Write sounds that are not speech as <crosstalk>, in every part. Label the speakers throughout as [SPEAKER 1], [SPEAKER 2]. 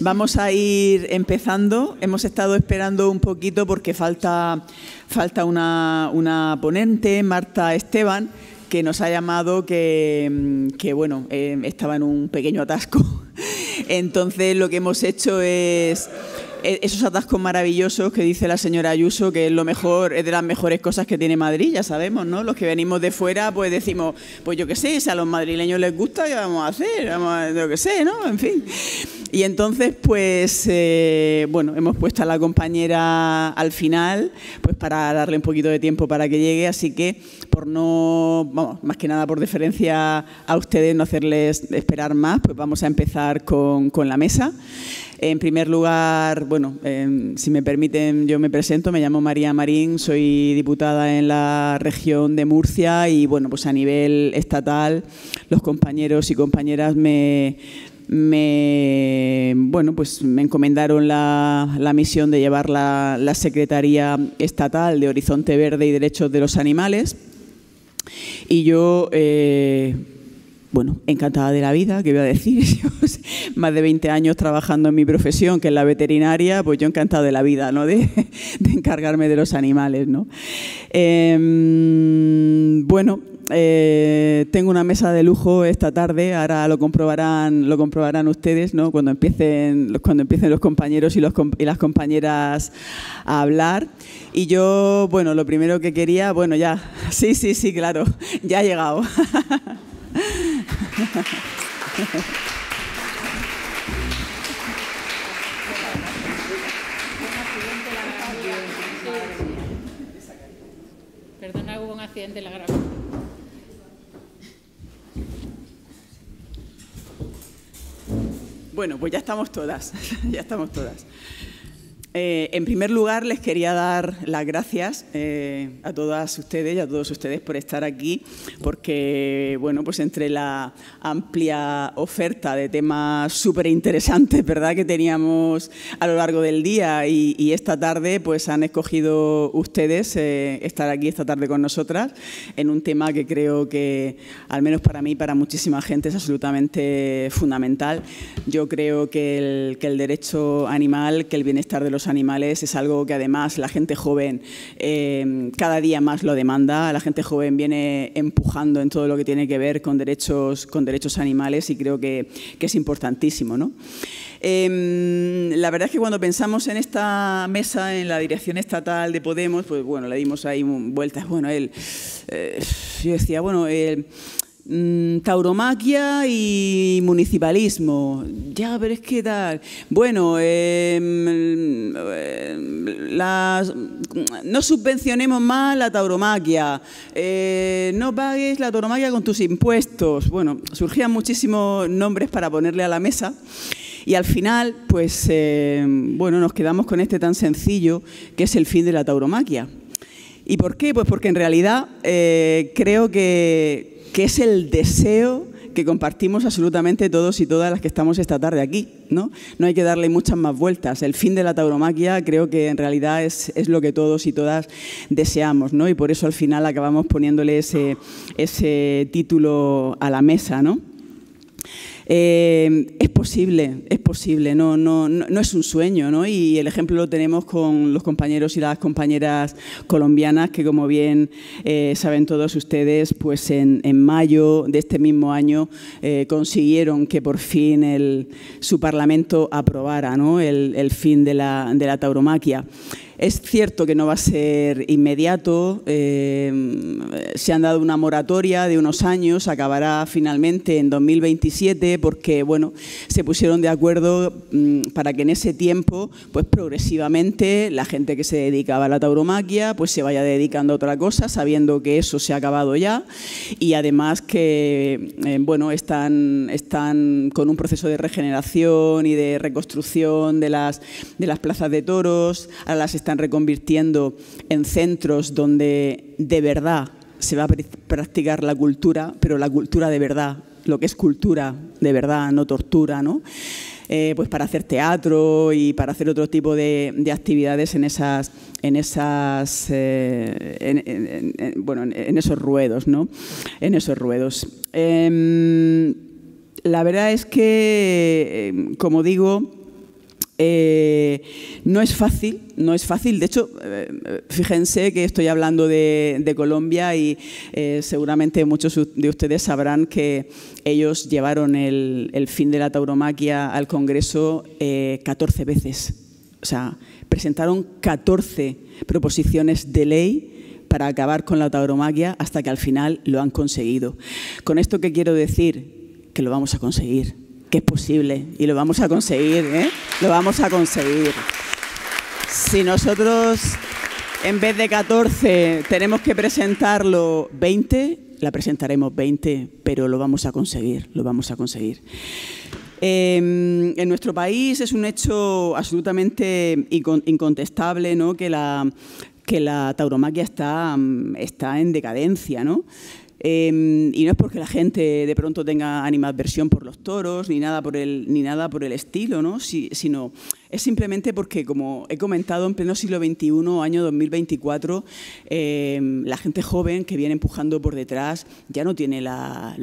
[SPEAKER 1] Vamos a ir empezando. Hemos estado esperando un poquito porque falta, falta una, ponente, Marta Esteban, que nos ha llamado que, mm, bueno, eh, estaba en un pequeño atasco. <laughs> Entonces lo que hemos hecho es eh, esos atascos maravillosos que dice la señora Ayuso, que es lo mejor, es de las mejores cosas que tiene Madrid, ya sabemos, ¿no? Los que venimos de fuera, pues decimos, pues yo qué sé, si a los madrileños les gusta, ¿qué vamos a hacer? Vamos a, yo qué sé, ¿no? En fin. Y entonces, pues, eh, bueno, hemos puesto a la compañera al final, pues para darle un poquito de tiempo para que llegue, así que por no, vamos, más que nada por deferencia a ustedes, no hacerles esperar más, pues vamos a empezar con, con la mesa. En primer lugar, bueno, em, si me permiten, yo me presento, me llamo María Marín, soy diputada en la región de Murcia y, bueno, pues a nivel estatal los compañeros y compañeras me, bueno pues me encomendaron la, misión de llevar la, Secretaría Estatal de Horizonte Verde y Derechos de los Animales y yo eh, bueno, encantada de la vida, ¿qué voy a decir, <laughs> pues, más de 20 años trabajando en mi profesión, que es la veterinaria, pues yo encantada de la vida, ¿no? De, <laughs> encargarme de los animales, ¿no? Em, bueno, eh, tengo una mesa de lujo esta tarde, ahora lo comprobarán, lo comprobarán ustedes, ¿no? Cuando empiecen, cuando empiecen los compañeros y, y las compañeras a hablar. Y yo, bueno, lo primero que quería, bueno, ya, <laughs> sí, sí, sí, claro, ya ha llegado.
[SPEAKER 2] Perdona, hubo un accidente en la grabación.
[SPEAKER 1] Bueno, pues ya estamos todas, <laughs> ya estamos todas. Eh, en primer lugar, les quería dar las gracias eh, a todas ustedes y a todos ustedes por estar aquí, porque, bueno, pues entre la amplia oferta de temas súper interesantes, ¿verdad?, que teníamos a lo largo del día y, esta tarde, pues han escogido ustedes eh, estar aquí esta tarde con nosotras en un tema que creo que, al menos para mí, y para muchísima gente, es absolutamente fundamental. Yo creo que el, que el derecho animal, que el bienestar de los animales es algo que además la gente joven em, cada día más lo demanda. La gente joven viene empujando en todo lo que tiene que ver con derechos, con derechos animales y creo que, es importantísimo. Em, la verdad es que cuando pensamos en esta mesa, en la dirección estatal de Podemos, pues bueno, le dimos ahí vueltas. Bueno, él, eh, yo decía, bueno, Mm, tauromaquia y municipalismo. Ya, pero es que tal. Bueno, em, em, no subvencionemos más la tauromaquia. Eh, no pagues la tauromaquia con tus impuestos. Bueno, surgían muchísimos nombres para ponerle a la mesa. Y al final, pues, em, bueno, nos quedamos con este tan sencillo que es el fin de la tauromaquia. ¿Y por qué? Pues porque en realidad eh, creo que que es el deseo que compartimos absolutamente todos y todas las que estamos esta tarde aquí. No, no hay que darle muchas más vueltas. El fin de la tauromaquia creo que en realidad es, lo que todos y todas deseamos. ¿no? Y por eso al final acabamos poniéndole ese, ese título a la mesa. ¿no? Eh, es posible, es posible, no, no, no es un sueño, ¿no? Y el ejemplo lo tenemos con los compañeros y las compañeras colombianas que, como bien eh, saben todos ustedes, pues en, mayo de este mismo año eh, consiguieron que por fin su Parlamento aprobara el, fin de la, de la tauromaquia. Es cierto que no va a ser inmediato, eh, se han dado una moratoria de unos años, acabará finalmente en 2027 porque bueno, se pusieron de acuerdo mm, para que en ese tiempo pues progresivamente la gente que se dedicaba a la tauromaquia pues se vaya dedicando a otra cosa sabiendo que eso se ha acabado ya y además que eh, bueno, están, están con un proceso de regeneración y de reconstrucción de las, de las plazas de toros, a las están reconvirtiendo en centros donde de verdad se va a practicar la cultura, pero la cultura de verdad, lo que es cultura de verdad, no tortura, ¿no? Eh, pues para hacer teatro y para hacer otro tipo de, actividades en esas en esas eh, en, esos ruedos no en esos ruedos em, la verdad es que eh, como digo eh, no es fácil, no es fácil. De hecho, eh, eh, fíjense que estoy hablando de, Colombia y seguramente muchos de ustedes sabrán que ellos llevaron el, fin de la tauromaquia al Congreso 14 veces. O sea, presentaron 14 proposiciones de ley para acabar con la tauromaquia hasta que al final lo han conseguido. Con esto qué quiero decir, que lo vamos a conseguir que es posible y lo vamos a conseguir, ¿eh? Lo vamos a conseguir. Si nosotros en vez de 14 tenemos que presentarlo 20, la presentaremos 20, pero lo vamos a conseguir, lo vamos a conseguir. Em, en nuestro país es un hecho absolutamente incontestable ¿no? que, la, que la tauromaquia está, mm, está en decadencia, ¿no? Em, y no es porque la gente de pronto tenga animadversión por los toros, ni nada por el, ni nada por el estilo, ¿no? sino es simplemente porque, como he comentado, en pleno siglo XXI, año 2024, em, la gente joven que viene empujando por detrás ya no tiene la,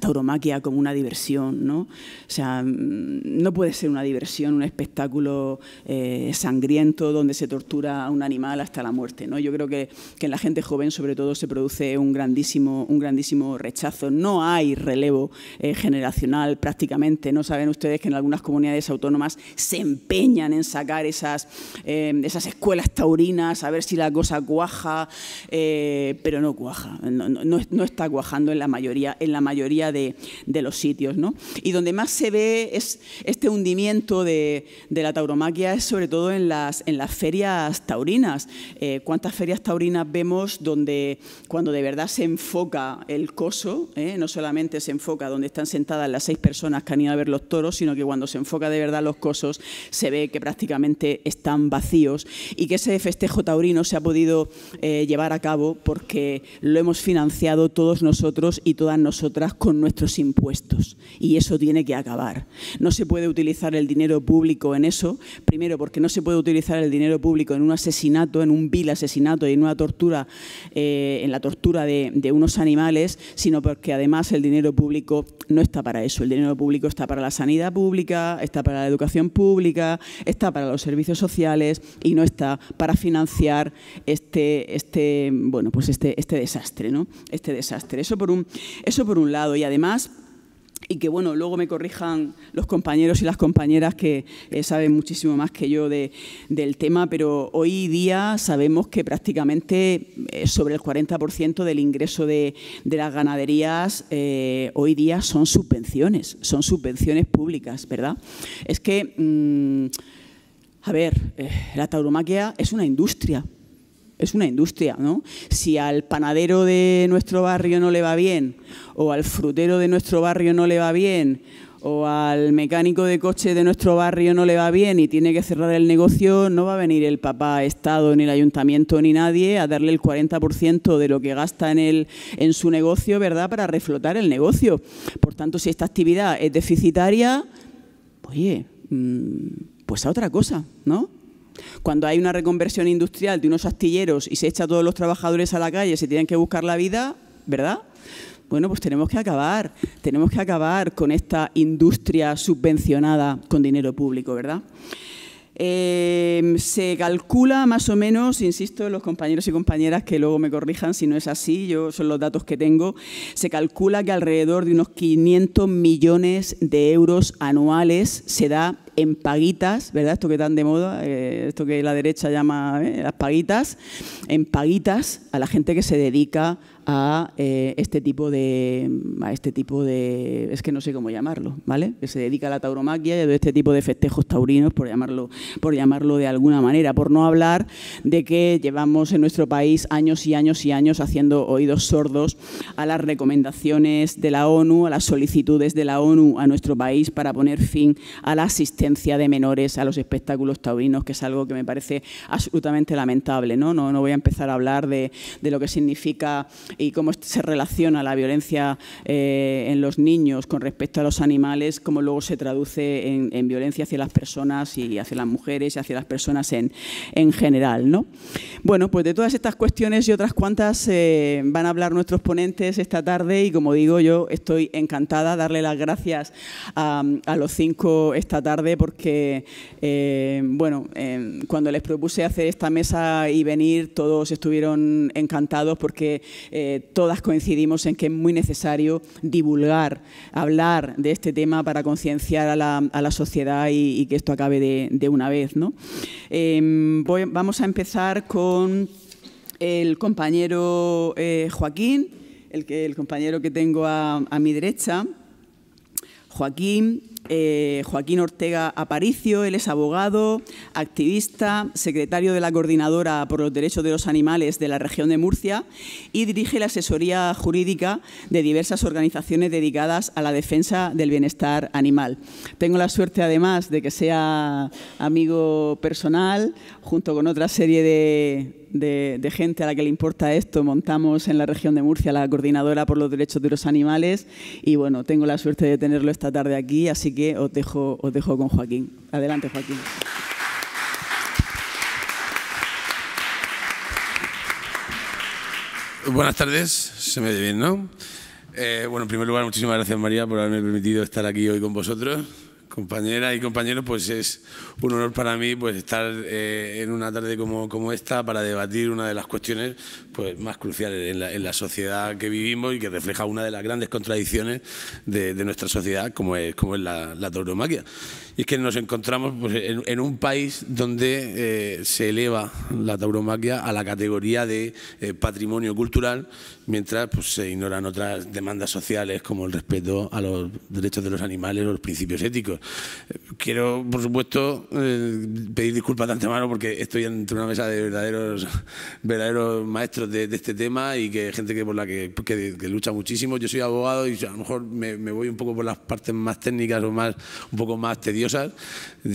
[SPEAKER 1] tauromaquia como una diversión, ¿no? O sea, mm, no puede ser una diversión, un espectáculo eh, sangriento donde se tortura a un animal hasta la muerte, ¿no? Yo creo que, en la gente joven, sobre todo, se produce un grandísimo, un grandísimo rechazo. No hay relevo eh, generacional prácticamente. No saben ustedes que en algunas comunidades autónomas se empeñan en sacar esas, eh, esas escuelas taurinas, a ver si la cosa cuaja, eh, pero no cuaja, no, está cuajando en la mayoría, en la mayoría de, los sitios. Y donde más se ve es este hundimiento de, de la tauromaquia es sobre todo en las, en las ferias taurinas. Eh, ¿Cuántas ferias taurinas vemos donde cuando de verdad se enfoca el coso, no solamente se enfoca donde están sentadas las seis personas que han ido a ver los toros, sino que cuando se enfoca de verdad los cosos, se ve que prácticamente están vacíos y que ese festejo taurino se ha podido eh, llevar a cabo porque lo hemos financiado todos nosotros y todas nosotras con nuestros impuestos y eso tiene que acabar. No se puede utilizar el dinero público en eso, primero porque no se puede utilizar el dinero público en un asesinato, en un vil asesinato y en una tortura, eh, en la tortura de unos animales, sino porque además el dinero público no está para eso. El dinero público está para la sanidad pública, está para la educación pública, está para los servicios sociales y no está para financiar este, este, bueno, pues este, este desastre, ¿no? Este desastre. Eso por, un, eso por un lado. Y además, y que bueno, luego me corrijan los compañeros y las compañeras que eh, saben muchísimo más que yo del tema, pero hoy día sabemos que prácticamente eh, sobre el 40% del ingreso de, las ganaderías eh, hoy día son subvenciones, son subvenciones públicas, ¿verdad? Es que, mm, a ver, la tauromaquia es una industria, es una industria, ¿no? Si al panadero de nuestro barrio no le va bien, o al frutero de nuestro barrio no le va bien, o al mecánico de coche de nuestro barrio no le va bien y tiene que cerrar el negocio, no va a venir el papá Estado, ni el ayuntamiento, ni nadie a darle el 40% de lo que gasta en, el, en su negocio, ¿verdad?, para reflotar el negocio. Por tanto, si esta actividad es deficitaria, oye, mm, pues a otra cosa, ¿no? Cuando hay una reconversión industrial de unos astilleros y se echa a todos los trabajadores a la calle, se tienen que buscar la vida, ¿verdad? Bueno, pues tenemos que acabar, tenemos que acabar con esta industria subvencionada con dinero público, ¿verdad? Em, se calcula más o menos, insisto, los compañeros y compañeras que luego me corrijan si no es así, yo son los datos que tengo, se calcula que alrededor de unos 500 millones de euros anuales se da en paguitas, ¿verdad? Esto que tan de moda, eh, esto que la derecha llama eh, las paguitas, en paguitas a la gente que se dedica a eh, este tipo de a este tipo de es que no sé cómo llamarlo, ¿vale? Que se dedica a la tauromaquia y a este tipo de festejos taurinos por llamarlo por llamarlo de alguna manera, por no hablar de que llevamos en nuestro país años y años y años haciendo oídos sordos a las recomendaciones de la ONU, a las solicitudes de la ONU a nuestro país para poner fin a la asistencia de menores a los espectáculos taurinos, que es algo que me parece absolutamente lamentable. No, no, no voy a empezar a hablar de, lo que significa y cómo se relaciona la violencia eh, en los niños con respecto a los animales, cómo luego se traduce en, violencia hacia las personas y hacia las mujeres y hacia las personas en, general. ¿no? Bueno, pues de todas estas cuestiones y otras cuantas eh, van a hablar nuestros ponentes esta tarde y como digo yo estoy encantada de darle las gracias a, a los cinco esta tarde porque, eh, bueno, eh, cuando les propuse hacer esta mesa y venir, todos estuvieron encantados porque eh, todas coincidimos en que es muy necesario divulgar, hablar de este tema para concienciar a la, sociedad y, que esto acabe de, una vez. ¿no? vamos a empezar con el compañero Joaquín, el, que, el compañero que tengo a mi derecha. Joaquín eh, Joaquín Ortega Aparicio, él es abogado, activista, secretario de la Coordinadora por los Derechos de los Animales de la región de Murcia y dirige la asesoría jurídica de diversas organizaciones dedicadas a la defensa del bienestar animal. Tengo la suerte además de que sea amigo personal, junto con otra serie de de, gente a la que le importa esto. Montamos en la región de Murcia la coordinadora por los derechos de los animales y bueno, tengo la suerte de tenerlo esta tarde aquí, así que os dejo, os dejo con Joaquín. Adelante, Joaquín.
[SPEAKER 3] Buenas tardes, se me oye bien, ¿no? Eh, bueno, en primer lugar, muchísimas gracias María por haberme permitido estar aquí hoy con vosotros compañeras y compañeros, pues es un honor para mí pues estar eh, en una tarde como, como, esta para debatir una de las cuestiones pues, más cruciales en la, sociedad que vivimos y que refleja una de las grandes contradicciones de, nuestra sociedad, como es, como es la, la tauromaquia. Y es que nos encontramos pues, en, un país donde eh, se eleva la tauromaquia a la categoría de eh, patrimonio cultural, mientras pues, se ignoran otras demandas sociales como el respeto a los derechos de los animales o los principios éticos. Eh, quiero, por supuesto, pedir disculpas de antemano porque estoy entre una mesa de verdaderos, verdaderos maestros de, este tema y que gente que por la que, lucha muchísimo. Yo soy abogado y a lo mejor me, voy un poco por las partes más técnicas o más un poco más tediosas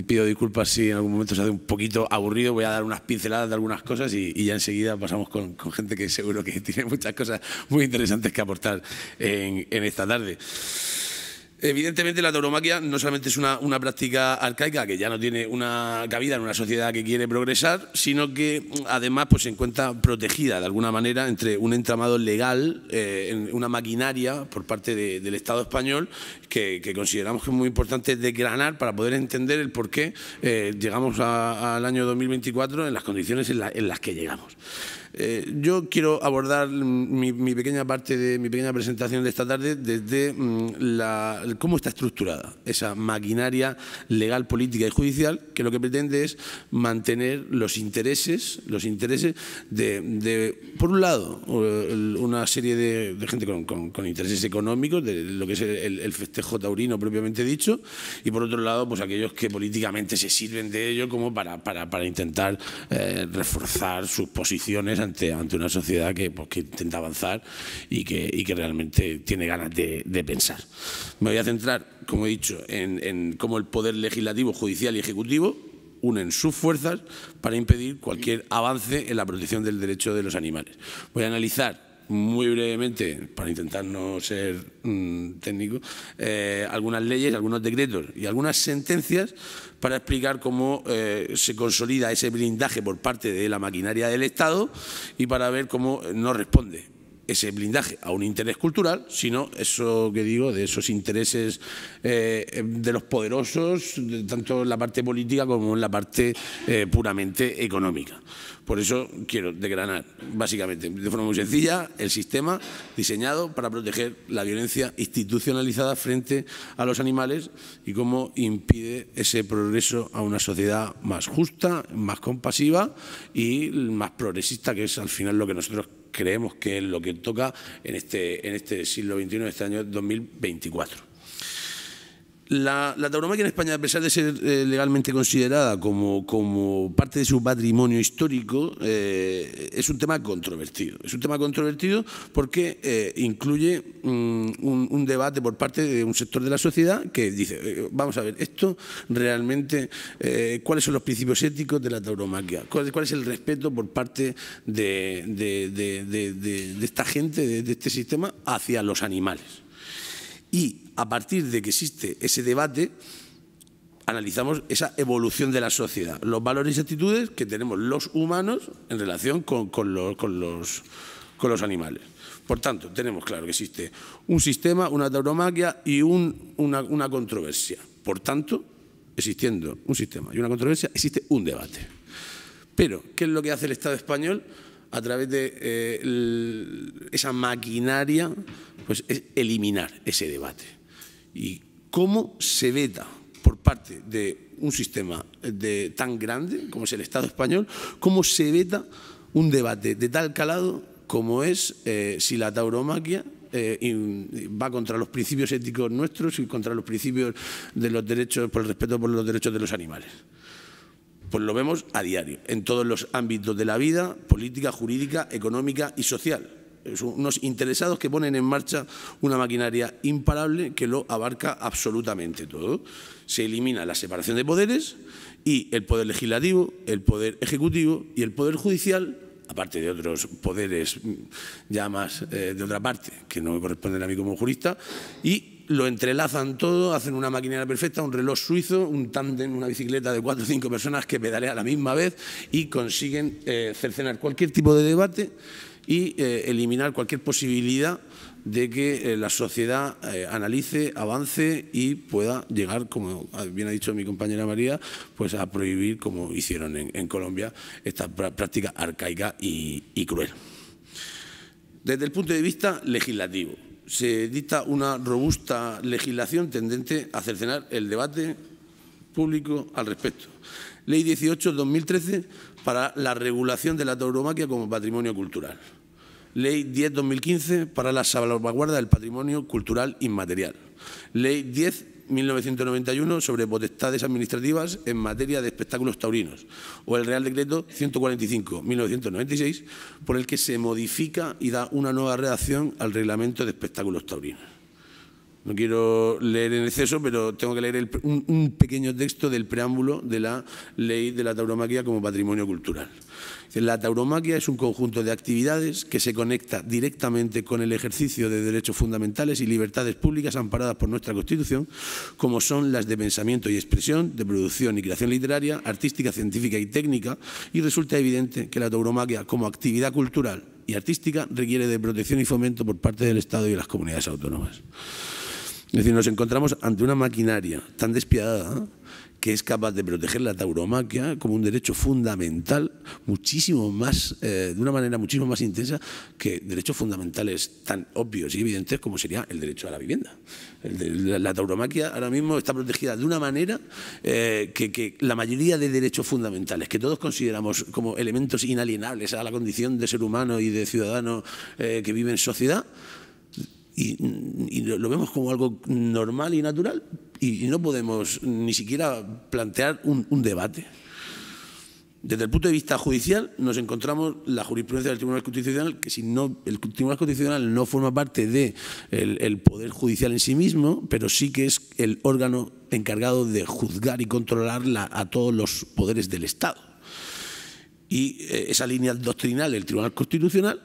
[SPEAKER 3] Pido disculpas si en algún momento se hace un poquito aburrido. Voy a dar unas pinceladas de algunas cosas y, ya enseguida pasamos con, gente que seguro que <laughs> tiene muchas cosas muy interesantes que aportar en esta tarde. Evidentemente la tauromaquia no solamente es una, práctica arcaica que ya no tiene una cabida en una sociedad que quiere progresar, sino que además pues, se encuentra protegida de alguna manera entre un entramado legal, eh, en una maquinaria por parte del Estado español que, consideramos que es muy importante desgranar para poder entender el por qué eh, llegamos al año 2024 en las condiciones en las que llegamos. Eh, yo quiero abordar mi, pequeña parte de mi pequeña presentación de esta tarde desde mm, la, cómo está estructurada esa maquinaria legal, política y judicial que lo que pretende es mantener los intereses, los intereses de, por un lado, eh, una serie de, gente con, intereses económicos, de lo que es el, festejo taurino propiamente dicho, y por otro lado, pues aquellos que políticamente se sirven de ello como para, para, intentar eh, reforzar sus posiciones ante, una sociedad que, pues, intenta avanzar y que, que realmente tiene ganas de, pensar. Me voy a centrar, como he dicho, en, en cómo el poder legislativo, judicial y ejecutivo unen sus fuerzas para impedir cualquier avance en la protección del derecho de los animales. Voy a analizar muy brevemente, para intentar no ser mm, técnico, eh, algunas leyes, algunos decretos y algunas sentencias para explicar cómo eh, se consolida ese blindaje por parte de la maquinaria del Estado y para ver cómo no responde ese blindaje a un interés cultural, sino eso que digo, de esos intereses eh, de los poderosos, tanto en la parte política como en la parte eh, puramente económica. Por eso quiero degranar, básicamente, de forma muy sencilla, el sistema diseñado para proteger la violencia institucionalizada frente a los animales y cómo impide ese progreso a una sociedad más justa, más compasiva y más progresista, que es al final lo que nosotros creemos que es lo que toca en este, en este siglo XXI, este año 2024. La, tauromaquia en España, a pesar de ser eh, legalmente considerada como, parte de su patrimonio histórico, eh, es un tema controvertido. Es un tema controvertido porque eh, incluye mm, un, debate por parte de un sector de la sociedad que dice, vamos a ver, esto realmente, ¿cuáles son los principios éticos de la tauromaquia? ¿Cuál, es el respeto por parte de esta gente, de este sistema, hacia los animales? y a partir de que existe ese debate, analizamos esa evolución de la sociedad, los valores y actitudes que tenemos los humanos en relación con, los, animales. Por tanto, tenemos claro que existe un sistema, una tauromaquia y una controversia. Por tanto, existiendo un sistema y una controversia, existe un debate. Pero, ¿qué es lo que hace el Estado español? a través de eh, esa maquinaria, pues es eliminar ese debate. ¿Y cómo se veta por parte de un sistema eh, de, tan grande como es el Estado español, cómo se veta un debate de tal calado como es eh, si la tauromaquia va contra los principios éticos nuestros y contra los principios de los derechos, por el respeto por los derechos de los animales. Pues lo vemos a diario, en todos los ámbitos de la vida, política, jurídica, económica y social. Son unos interesados que ponen en marcha una maquinaria imparable que lo abarca absolutamente todo. Se elimina la separación de poderes y el poder legislativo, el poder ejecutivo y el poder judicial aparte de otros poderes mm, ya más eh, de otra parte, que no me corresponden a mí como jurista, y lo entrelazan todo, hacen una maquinaria perfecta, un reloj suizo, un tándem, una bicicleta de cuatro o cinco personas que pedalea a la misma vez y consiguen eh, cercenar cualquier tipo de debate y eh, eliminar cualquier posibilidad de que eh, la sociedad analice, avance y pueda llegar, como bien ha dicho mi compañera María, pues a prohibir, como hicieron en, Colombia, esta práctica arcaica y cruel. Desde el punto de vista legislativo, se dicta una robusta legislación tendente a cercenar el debate público al respecto. Ley 18-2013 para la regulación de la tauromaquia como patrimonio cultural. Ley 10-2015 para la salvaguarda del patrimonio cultural inmaterial. Ley 10 1991 sobre potestades administrativas en materia de espectáculos taurinos o el Real Decreto 145-1996 por el que se modifica y da una nueva redacción al Reglamento de Espectáculos Taurinos no quiero leer en exceso, pero tengo que leer un, un pequeño texto del preámbulo de la ley de la tauromaquia como patrimonio cultural. La tauromaquia es un conjunto de actividades que se conecta directamente con el ejercicio de derechos fundamentales y libertades públicas amparadas por nuestra Constitución, como son las de pensamiento y expresión, de producción y creación literaria, artística, científica y técnica, y resulta evidente que la tauromaquia como actividad cultural y artística requiere de protección y fomento por parte del Estado y de las comunidades autónomas. Es decir, nos encontramos ante una maquinaria tan despiadada que es capaz de proteger la tauromaquia como un derecho fundamental, muchísimo más, eh, de una manera muchísimo más intensa que derechos fundamentales tan obvios y evidentes como sería el derecho a la vivienda. la, tauromaquia ahora mismo está protegida de una manera eh, que, la mayoría de derechos fundamentales que todos consideramos como elementos inalienables a la condición de ser humano y de ciudadano eh, que vive en sociedad, y, lo vemos como algo normal y natural y, no podemos ni siquiera plantear un, debate. Desde el punto de vista judicial nos encontramos la jurisprudencia del Tribunal Constitucional, que si no, el Tribunal Constitucional no forma parte del de el, Poder Judicial en sí mismo, pero sí que es el órgano encargado de juzgar y controlar a todos los poderes del Estado. Y eh, esa línea doctrinal del Tribunal Constitucional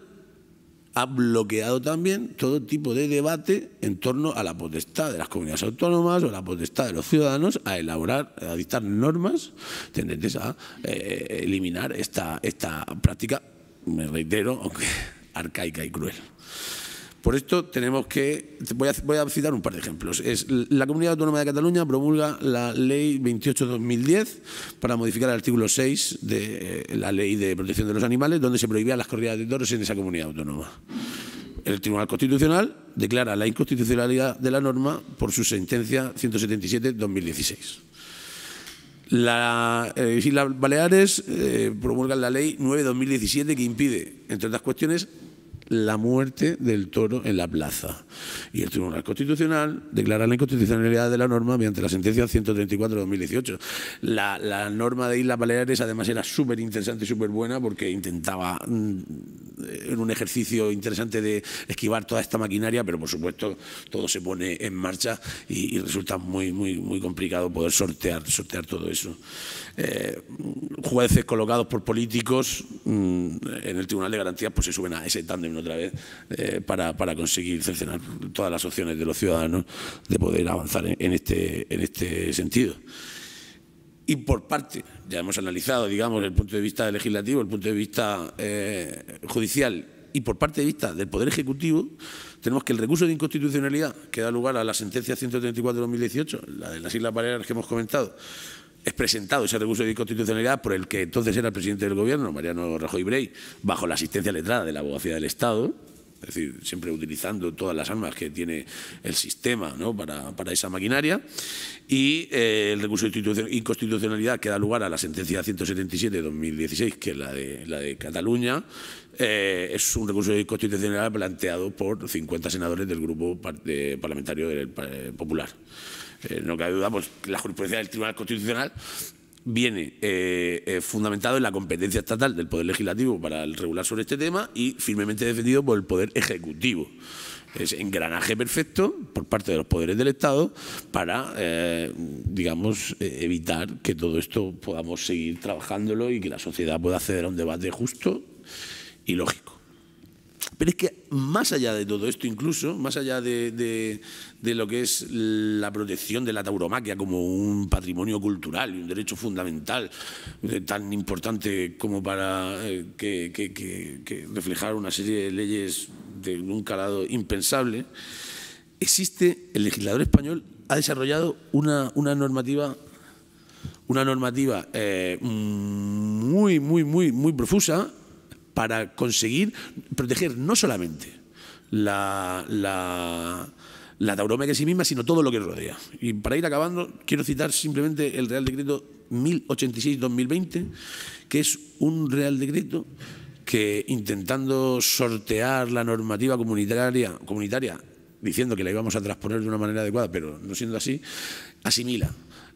[SPEAKER 3] ha bloqueado también todo tipo de debate en torno a la potestad de las comunidades autónomas o la potestad de los ciudadanos a elaborar, a dictar normas tendentes a eh, eliminar esta, esta práctica, me reitero, aunque <laughs> arcaica y cruel. Por esto tenemos que, voy a, citar un par de ejemplos. Es, la Comunidad Autónoma de Cataluña promulga la Ley 28-2010 para modificar el artículo 6 de eh, la Ley de Protección de los Animales, donde se prohibían las corridas de toros en esa comunidad autónoma. El Tribunal Constitucional declara la inconstitucionalidad de la norma por su sentencia 177-2016. La eh, Baleares promulga eh, promulgan la ley 9-2017 que impide, entre otras cuestiones, la muerte del toro en la plaza. Y el Tribunal Constitucional declara la inconstitucionalidad de la norma mediante la sentencia 134 de 2018. La, norma de Isla Baleares además era súper interesante y súper buena porque intentaba, mm, en un ejercicio interesante de esquivar toda esta maquinaria, pero por supuesto todo se pone en marcha y, resulta muy, muy, muy complicado poder sortear, sortear todo eso. Eh, jueces colocados por políticos mm, en el Tribunal de Garantías pues se suben a ese tándem otra vez eh, para, para, conseguir cercenar todas las opciones de los ciudadanos de poder avanzar en, este, en este sentido. Y por parte, ya hemos analizado, digamos, el punto de vista legislativo, el punto de vista eh, judicial y por parte de vista del Poder Ejecutivo, tenemos que el recurso de inconstitucionalidad que da lugar a la sentencia 134 de 2018, la de las Islas Baleares que hemos comentado, es presentado ese recurso de inconstitucionalidad por el que entonces era el presidente del Gobierno, Mariano Rajoy Brey, bajo la asistencia letrada de la abogacía del Estado, es decir, siempre utilizando todas las armas que tiene el sistema para, esa maquinaria, y eh, el recurso de inconstitucionalidad que da lugar a la sentencia 177 de 2016, que es la de, la de Cataluña, eh, es un recurso de inconstitucionalidad planteado por 50 senadores del Grupo Parlamentario eh, Popular. Eh, no cabe duda, pues la jurisprudencia del Tribunal Constitucional viene fundamentada eh, eh, fundamentado en la competencia estatal del Poder Legislativo para regular sobre este tema y firmemente defendido por el Poder Ejecutivo. Es engranaje perfecto por parte de los poderes del Estado para, digamos, evitar que todo esto podamos seguir trabajándolo y que la sociedad pueda acceder a un debate justo y lógico. Pero es que más allá de todo esto incluso, más allá de, lo que es la protección de la tauromaquia como un patrimonio cultural y un derecho fundamental eh, tan importante como para eh, que, reflejar una serie de leyes de un calado impensable, existe, el legislador español ha desarrollado una, normativa una normativa eh, muy, muy, muy, muy profusa para conseguir proteger no solamente la, la, la en sí misma, sino todo lo que rodea. Y para ir acabando, quiero citar simplemente el Real Decreto 1086-2020, que es un Real Decreto que intentando sortear la normativa comunitaria, comunitaria diciendo que la íbamos a transponer de una manera adecuada, pero no siendo así, asimila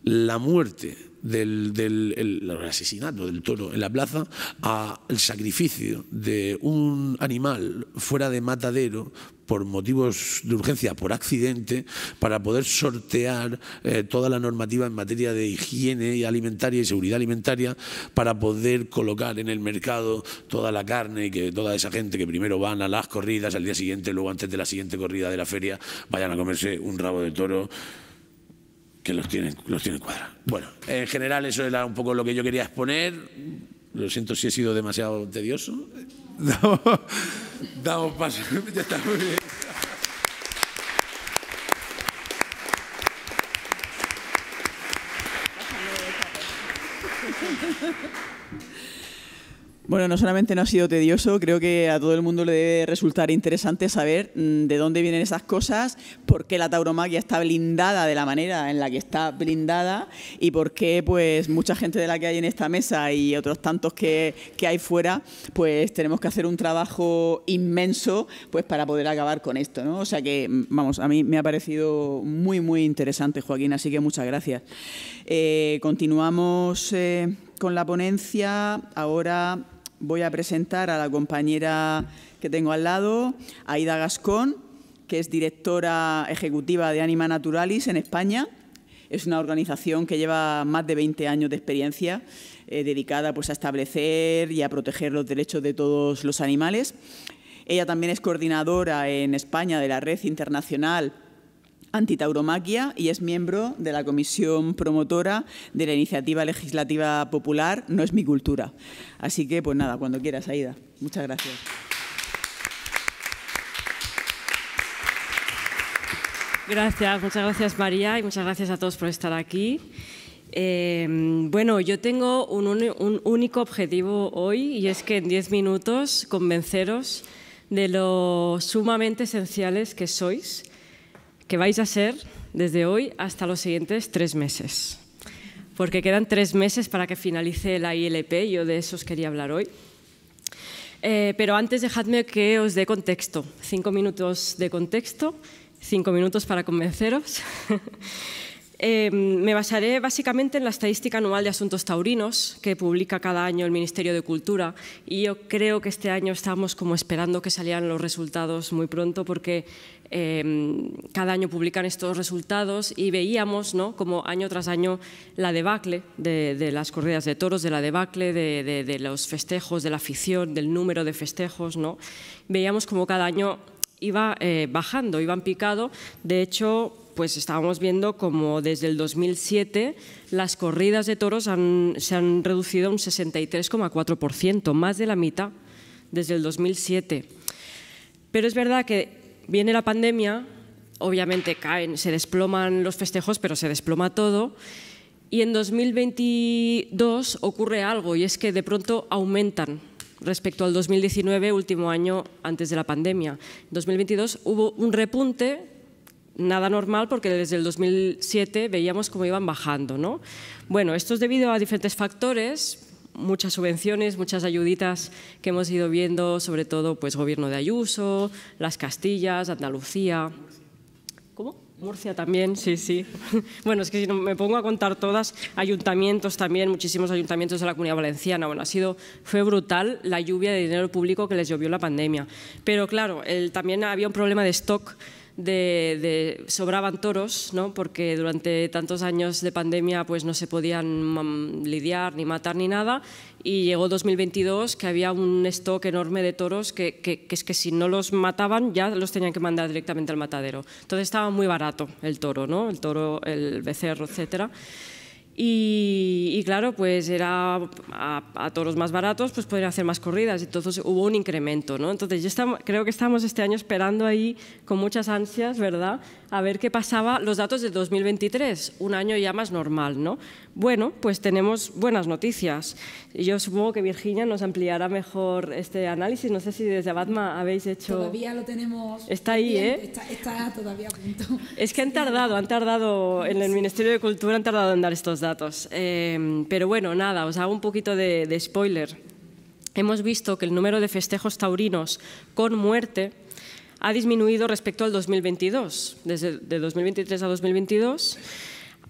[SPEAKER 3] la muerte del, asesinato del toro en la plaza al sacrificio de un animal fuera de matadero por motivos de urgencia, por accidente, para poder sortear eh, toda la normativa en materia de higiene alimentaria y seguridad alimentaria, para poder colocar en el mercado toda la carne y que toda esa gente que primero van a las corridas, al día siguiente, luego antes de la siguiente corrida de la feria, vayan a comerse un rabo de toro que los tienen, los tiene cuadra. Bueno, en general eso era un poco lo que yo quería exponer. Lo siento si he sido demasiado tedioso. <laughs> damos paso. <laughs> Ya está muy bien.
[SPEAKER 1] Bueno, no solamente no ha sido tedioso, creo que a todo el mundo le debe resultar interesante saber mm, de dónde vienen esas cosas, por qué la tauromaquia está blindada de la manera en la que está blindada y por qué pues mucha gente de la que hay en esta mesa y otros tantos que, hay fuera, pues tenemos que hacer un trabajo inmenso pues para poder acabar con esto, ¿no? O sea que, mm, vamos, a mí me ha parecido muy, muy interesante, Joaquín, así que muchas gracias. Eh, continuamos... Eh, con la ponencia, ahora voy a presentar a la compañera que tengo al lado, Aida Gascón, que es directora ejecutiva de Anima Naturalis en España. Es una organización que lleva más de 20 años de experiencia eh, dedicada pues, a establecer y a proteger los derechos de todos los animales. Ella también es coordinadora en España de la Red Internacional antitauromaquia y es miembro de la comisión promotora de la iniciativa legislativa popular No es mi cultura. Así que, pues nada, cuando quieras, Aida. Muchas
[SPEAKER 4] gracias. Gracias, muchas gracias María y muchas gracias a todos por estar aquí. Eh, bueno, yo tengo un, único objetivo hoy y es que en diez minutos convenceros de lo sumamente esenciales que sois que vais a ser desde hoy hasta los siguientes tres meses, porque quedan tres meses para que finalice la ILP, yo de eso os quería hablar hoy. Eh, pero antes dejadme que os dé contexto, cinco minutos de contexto, cinco minutos para convenceros. <laughs> Eh, me basaré básicamente en la estadística anual de asuntos taurinos que publica cada año el Ministerio de Cultura y yo creo que este año estábamos como esperando que salieran los resultados muy pronto porque em, cada año publican estos resultados y veíamos ¿no? como año tras año la debacle de, las corridas de toros, de la debacle de, los festejos, de la afición, del número de festejos. ¿no? Veíamos como cada año iba eh, bajando, iban picando, picado. De hecho, pues estábamos viendo como desde el 2007 las corridas de toros se han reducido un 63,4%, más de la mitad desde el 2007. Pero es verdad que viene la pandemia, obviamente caen, se desploman los festejos, pero se desploma todo. Y en 2022 ocurre algo y es que de pronto aumentan respecto al 2019, último año antes de la pandemia. En 2022 hubo un repunte nada normal porque desde el 2007 veíamos cómo iban bajando. ¿no? Bueno, esto es debido a diferentes factores, muchas subvenciones, muchas ayuditas que hemos ido viendo, sobre todo pues gobierno de Ayuso, las Castillas, Andalucía. ¿Cómo? Murcia también, sí, sí. <laughs> Bueno, es que si me pongo a contar todas, ayuntamientos también, muchísimos ayuntamientos de la Comunidad Valenciana. Bueno, ha sido, fue brutal la lluvia de dinero público que les llovió la pandemia. Pero claro, también había un problema de stock de, sobraban toros, ¿no? porque durante tantos años de pandemia pues, no se podían mm, lidiar ni matar ni nada, y llegó 2022 que había un stock enorme de toros que, es que si no los mataban ya los tenían que mandar directamente al matadero. Entonces estaba muy barato el toro, ¿no? el toro, el becerro, etcétera. Y, claro, pues era a, todos los más baratos, pues poder hacer más corridas, entonces hubo un incremento, ¿no? Entonces yo creo que estamos este año esperando ahí con muchas ansias, ¿verdad? A ver qué pasaba, los datos de 2023, un año ya más normal, ¿no? Bueno, pues tenemos buenas noticias. Yo supongo que Virginia nos ampliará mejor este análisis. No sé si desde Abadma habéis hecho. Todavía
[SPEAKER 5] lo tenemos. Está ahí, ¿eh? Está, todavía junto.
[SPEAKER 4] Es que han tardado, han tardado en el Ministerio de Cultura, han tardado en dar estos datos. Eh, pero bueno, nada, os hago un poquito de, spoiler. Hemos visto que el número de festejos taurinos con muerte ha disminuido respecto al 2022, desde de 2023 a 2022.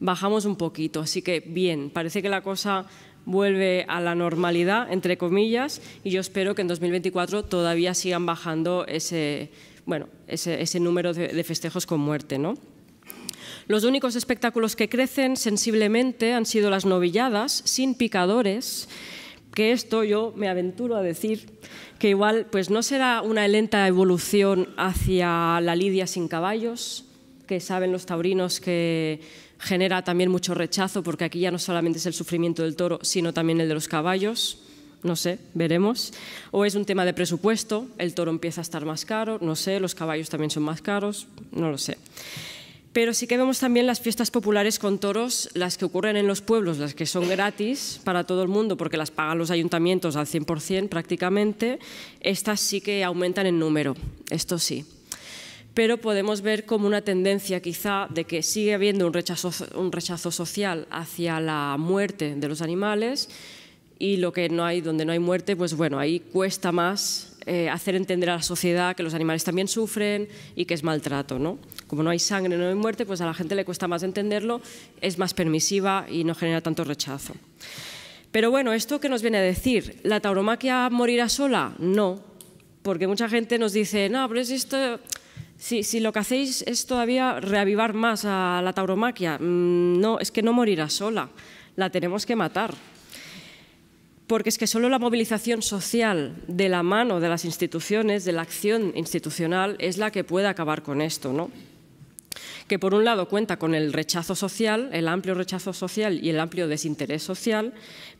[SPEAKER 4] bajamos un poquito. Así que bien, parece que la cosa vuelve a la normalidad, entre comillas, y yo espero que en 2024 todavía sigan bajando ese, bueno, ese, número de, festejos con muerte. ¿no? Los únicos espectáculos que crecen sensiblemente han sido las novilladas, sin picadores, que esto yo me aventuro a decir que igual pues no será una lenta evolución hacia la lidia sin caballos, que saben los taurinos que genera también mucho rechazo porque aquí ya no solamente es el sufrimiento del toro, sino también el de los caballos. No sé, veremos. O es un tema de presupuesto, el toro empieza a estar más caro, no sé, los caballos también son más caros, no lo sé. Pero sí que vemos también las fiestas populares con toros, las que ocurren en los pueblos, las que son gratis para todo el mundo porque las pagan los ayuntamientos al 100% prácticamente, estas sí que aumentan en número, esto sí pero podemos ver como una tendencia quizá de que sigue habiendo un rechazo, social hacia la muerte de los animales y lo que no hay, donde no hay muerte, pues bueno, ahí cuesta más eh, hacer entender a la sociedad que los animales también sufren y que es maltrato, ¿no? Como no hay sangre, no hay muerte, pues a la gente le cuesta más entenderlo, es más permisiva y no genera tanto rechazo. Pero bueno, ¿esto qué nos viene a decir? ¿La tauromaquia morirá sola? No, porque mucha gente nos dice, no, pero es esto, si lo que hacéis es todavía reavivar más a la tauromaquia, mm, no, es que no morirá sola, la tenemos que matar. Porque es que solo la movilización social de la mano de las instituciones, de la acción institucional, es la que puede acabar con esto, ¿no? que por un lado cuenta con el rechazo social, el amplio rechazo social y el amplio desinterés social,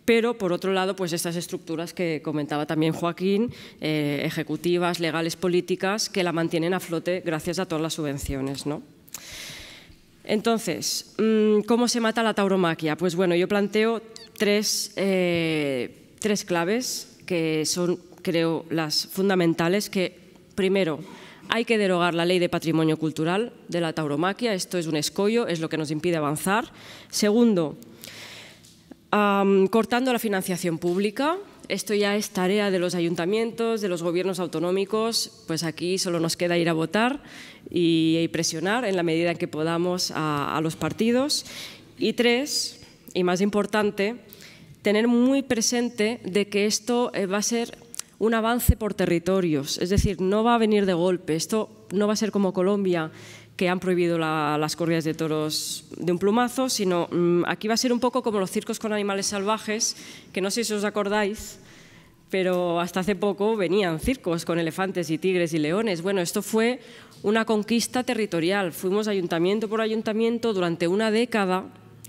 [SPEAKER 4] pero por otro lado, pues estas estructuras que comentaba también Joaquín, eh, ejecutivas, legales, políticas, que la mantienen a flote gracias a todas las subvenciones. ¿no? Entonces, mm, ¿cómo se mata la tauromaquia? Pues bueno, yo planteo tres, eh, tres claves que son, creo, las fundamentales, que primero, hay que derogar la ley de patrimonio cultural de la tauromaquia, esto es un escollo, es lo que nos impide avanzar. Segundo, cortando la financiación pública. Esto ya es tarea de los ayuntamientos, de los gobiernos autonómicos, pues aquí solo nos queda ir a votar y, presionar en la medida en que podamos a, a los partidos. Y tres, y más importante, tener muy presente de que esto eh, va a ser un avance por territorios, es decir, no va a venir de golpe, esto no va a ser como Colombia, que han prohibido las corridas de toros de un plumazo, sino mm, aquí va a ser un poco como los circos con animales salvajes, que no sé si os acordáis, pero hasta hace poco venían circos con elefantes y tigres y leones. Bueno, esto fue una conquista territorial. Fuimos ayuntamiento por ayuntamiento durante una década,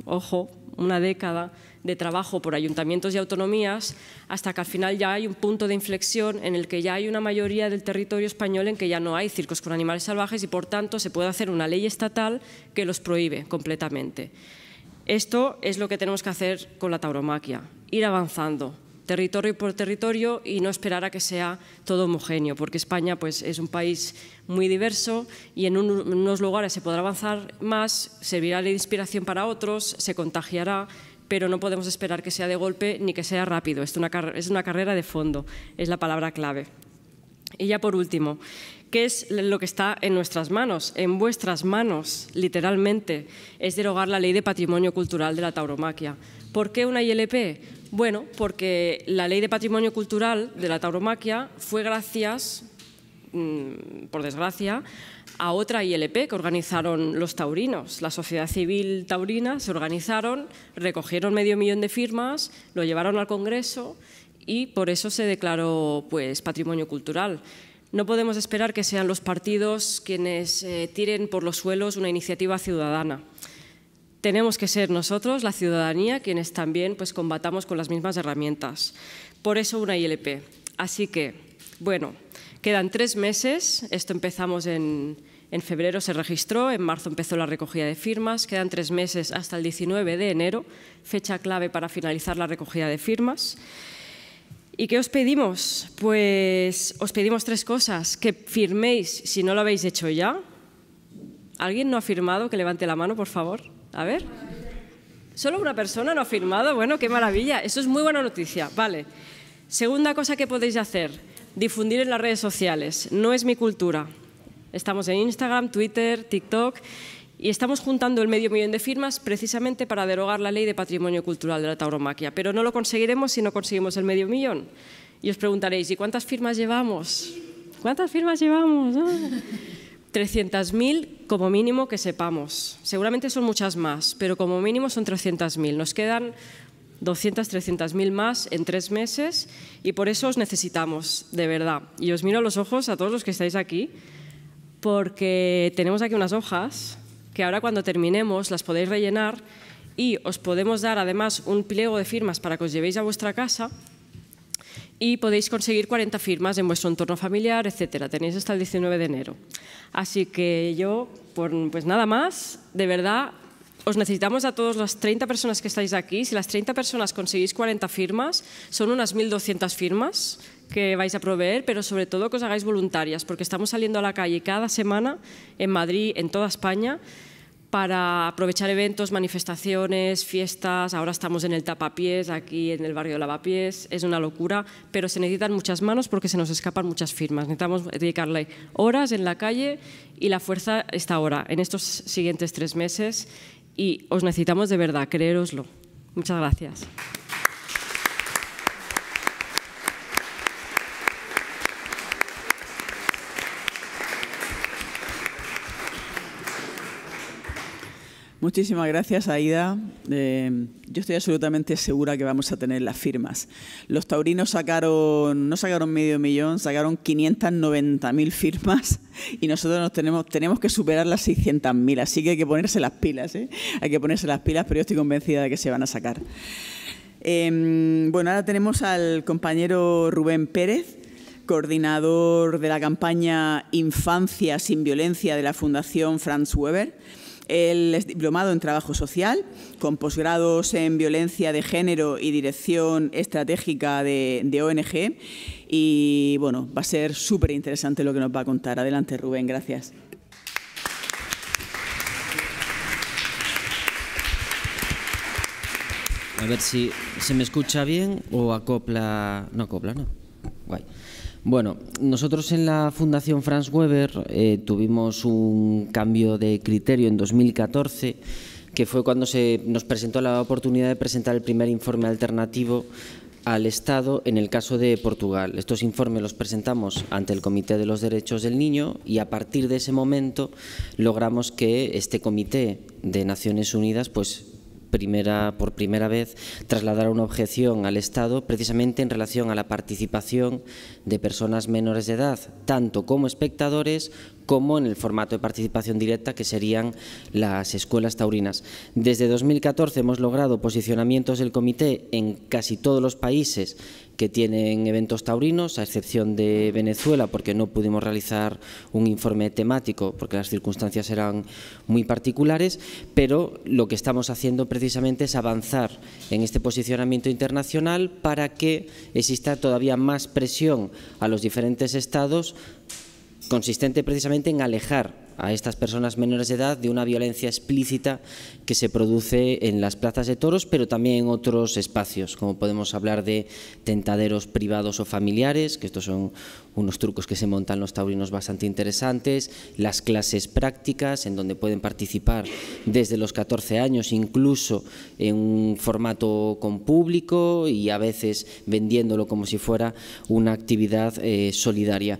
[SPEAKER 4] ojo, una década, de trabajo por ayuntamientos y autonomías, hasta que al final ya hay un punto de inflexión en el que ya hay una mayoría del territorio español en que ya no hay circos con animales salvajes y por tanto se puede hacer una ley estatal que los prohíbe completamente. Esto es lo que tenemos que hacer con la tauromaquia, ir avanzando territorio por territorio y no esperar a que sea todo homogéneo, porque España pues, es un país muy diverso y en unos lugares se podrá avanzar más, servirá de inspiración para otros, se contagiará, pero no podemos esperar que sea de golpe ni que sea rápido. una es una carrera de fondo, es la palabra clave. Y ya por último, ¿qué es lo que está en nuestras manos? En vuestras manos, literalmente, es derogar la ley de patrimonio cultural de la tauromaquia. ¿Por qué una ILP? Bueno, porque la ley de patrimonio cultural de la tauromaquia fue gracias, mm, por desgracia, a otra ILP que organizaron los taurinos. La sociedad civil taurina se organizaron, recogieron medio millón de firmas, lo llevaron al Congreso y por eso se declaró pues, patrimonio cultural. No podemos esperar que sean los partidos quienes eh, tiren por los suelos una iniciativa ciudadana. Tenemos que ser nosotros, la ciudadanía, quienes también pues, combatamos con las mismas herramientas. Por eso una ILP. Así que, bueno, Quedan tres meses, esto empezamos en, febrero se registró, en marzo empezó la recogida de firmas, quedan tres meses hasta el 19 de enero, fecha clave para finalizar la recogida de firmas. ¿Y qué os pedimos? Pues os pedimos tres cosas. Que firméis si no lo habéis hecho ya. ¿Alguien no ha firmado? Que levante la mano, por favor. A ver. Solo una persona no ha firmado. Bueno, qué maravilla. Eso es muy buena noticia. Vale. Segunda cosa que podéis hacer Difundir en las redes sociales. No es mi cultura. Estamos en Instagram, Twitter, TikTok y estamos juntando el medio millón de firmas precisamente para derogar la ley de patrimonio cultural de la tauromaquia. Pero no lo conseguiremos si no conseguimos el medio millón. Y os preguntaréis, ¿y cuántas firmas llevamos? ¿Cuántas firmas llevamos? 300.000 ah. como mínimo que sepamos. Seguramente son muchas más, pero como mínimo son 300.000. Nos quedan 200, 300 mil más en tres meses y por eso os necesitamos, de verdad. Y os miro a los ojos a todos los que estáis aquí, porque tenemos aquí unas hojas que ahora cuando terminemos las podéis rellenar y os podemos dar además un pliego de firmas para que os llevéis a vuestra casa y podéis conseguir 40 firmas en vuestro entorno familiar, etcétera. Tenéis hasta el 19 de enero. Así que yo, pues nada más, de verdad, os necesitamos a todas las 30 personas que estáis aquí. Si las 30 personas conseguís 40 firmas, son unas 1.200 firmas que vais a proveer, pero sobre todo que os hagáis voluntarias, porque estamos saliendo a la calle cada semana en Madrid, en toda España, para aprovechar eventos, manifestaciones, fiestas. Ahora estamos en el tapapiés, aquí en el barrio de Lavapiés. Es una locura, pero se necesitan muchas manos porque se nos escapan muchas firmas. Necesitamos dedicarle horas en la calle y la fuerza está ahora, en estos siguientes tres meses y os necesitamos de verdad, creéroslo. Muchas gracias.
[SPEAKER 1] Muchísimas gracias, Aida. Eh, yo estoy absolutamente segura que vamos a tener las firmas. Los taurinos sacaron, no sacaron medio millón, sacaron 590.000 firmas y nosotros nos tenemos, tenemos que superar las 600.000, así que hay que ponerse las pilas, ¿eh? Hay que ponerse las pilas, pero yo estoy convencida de que se van a sacar. Em, bueno, ahora tenemos al compañero Rubén Pérez coordinador de la campaña Infancia sin Violencia de la Fundación Franz Weber. Él es diplomado en trabajo social, con posgrados en violencia de género y dirección estratégica de, de ONG. Y bueno, va a ser súper interesante lo que nos va a contar. Adelante, Rubén, gracias.
[SPEAKER 6] A ver si se me escucha bien o acopla. No acopla, ¿no? Guay. Bueno, nosotros en la Fundación Franz Weber eh, tuvimos un cambio de criterio en 2014 que fue cuando se nos presentó la oportunidad de presentar el primer informe alternativo al Estado en el caso de Portugal. Estos informes los presentamos ante el Comité de los Derechos del Niño y a partir de ese momento logramos que este comité de Naciones Unidas pues primera, por primera vez trasladar una objeción al Estado precisamente en relación a la participación de personas menores de edad, tanto como espectadores como en el formato de participación directa que serían las escuelas taurinas. Desde 2014 hemos logrado posicionamientos del comité en casi todos los países que tienen eventos taurinos, a excepción de Venezuela, porque no pudimos realizar un informe temático, porque las circunstancias eran muy particulares, pero lo que estamos haciendo precisamente es avanzar en este posicionamiento internacional para que exista todavía más presión a los diferentes estados consistente precisamente en alejar a estas personas menores de edad de una violencia explícita que se produce en las plazas de toros, pero también en otros espacios, como podemos hablar de tentaderos privados o familiares, que estos son unos trucos que se montan los taurinos bastante interesantes, las clases prácticas, en donde pueden participar desde los 14 años, incluso en un formato con público y a veces vendiéndolo como si fuera una actividad eh, solidaria.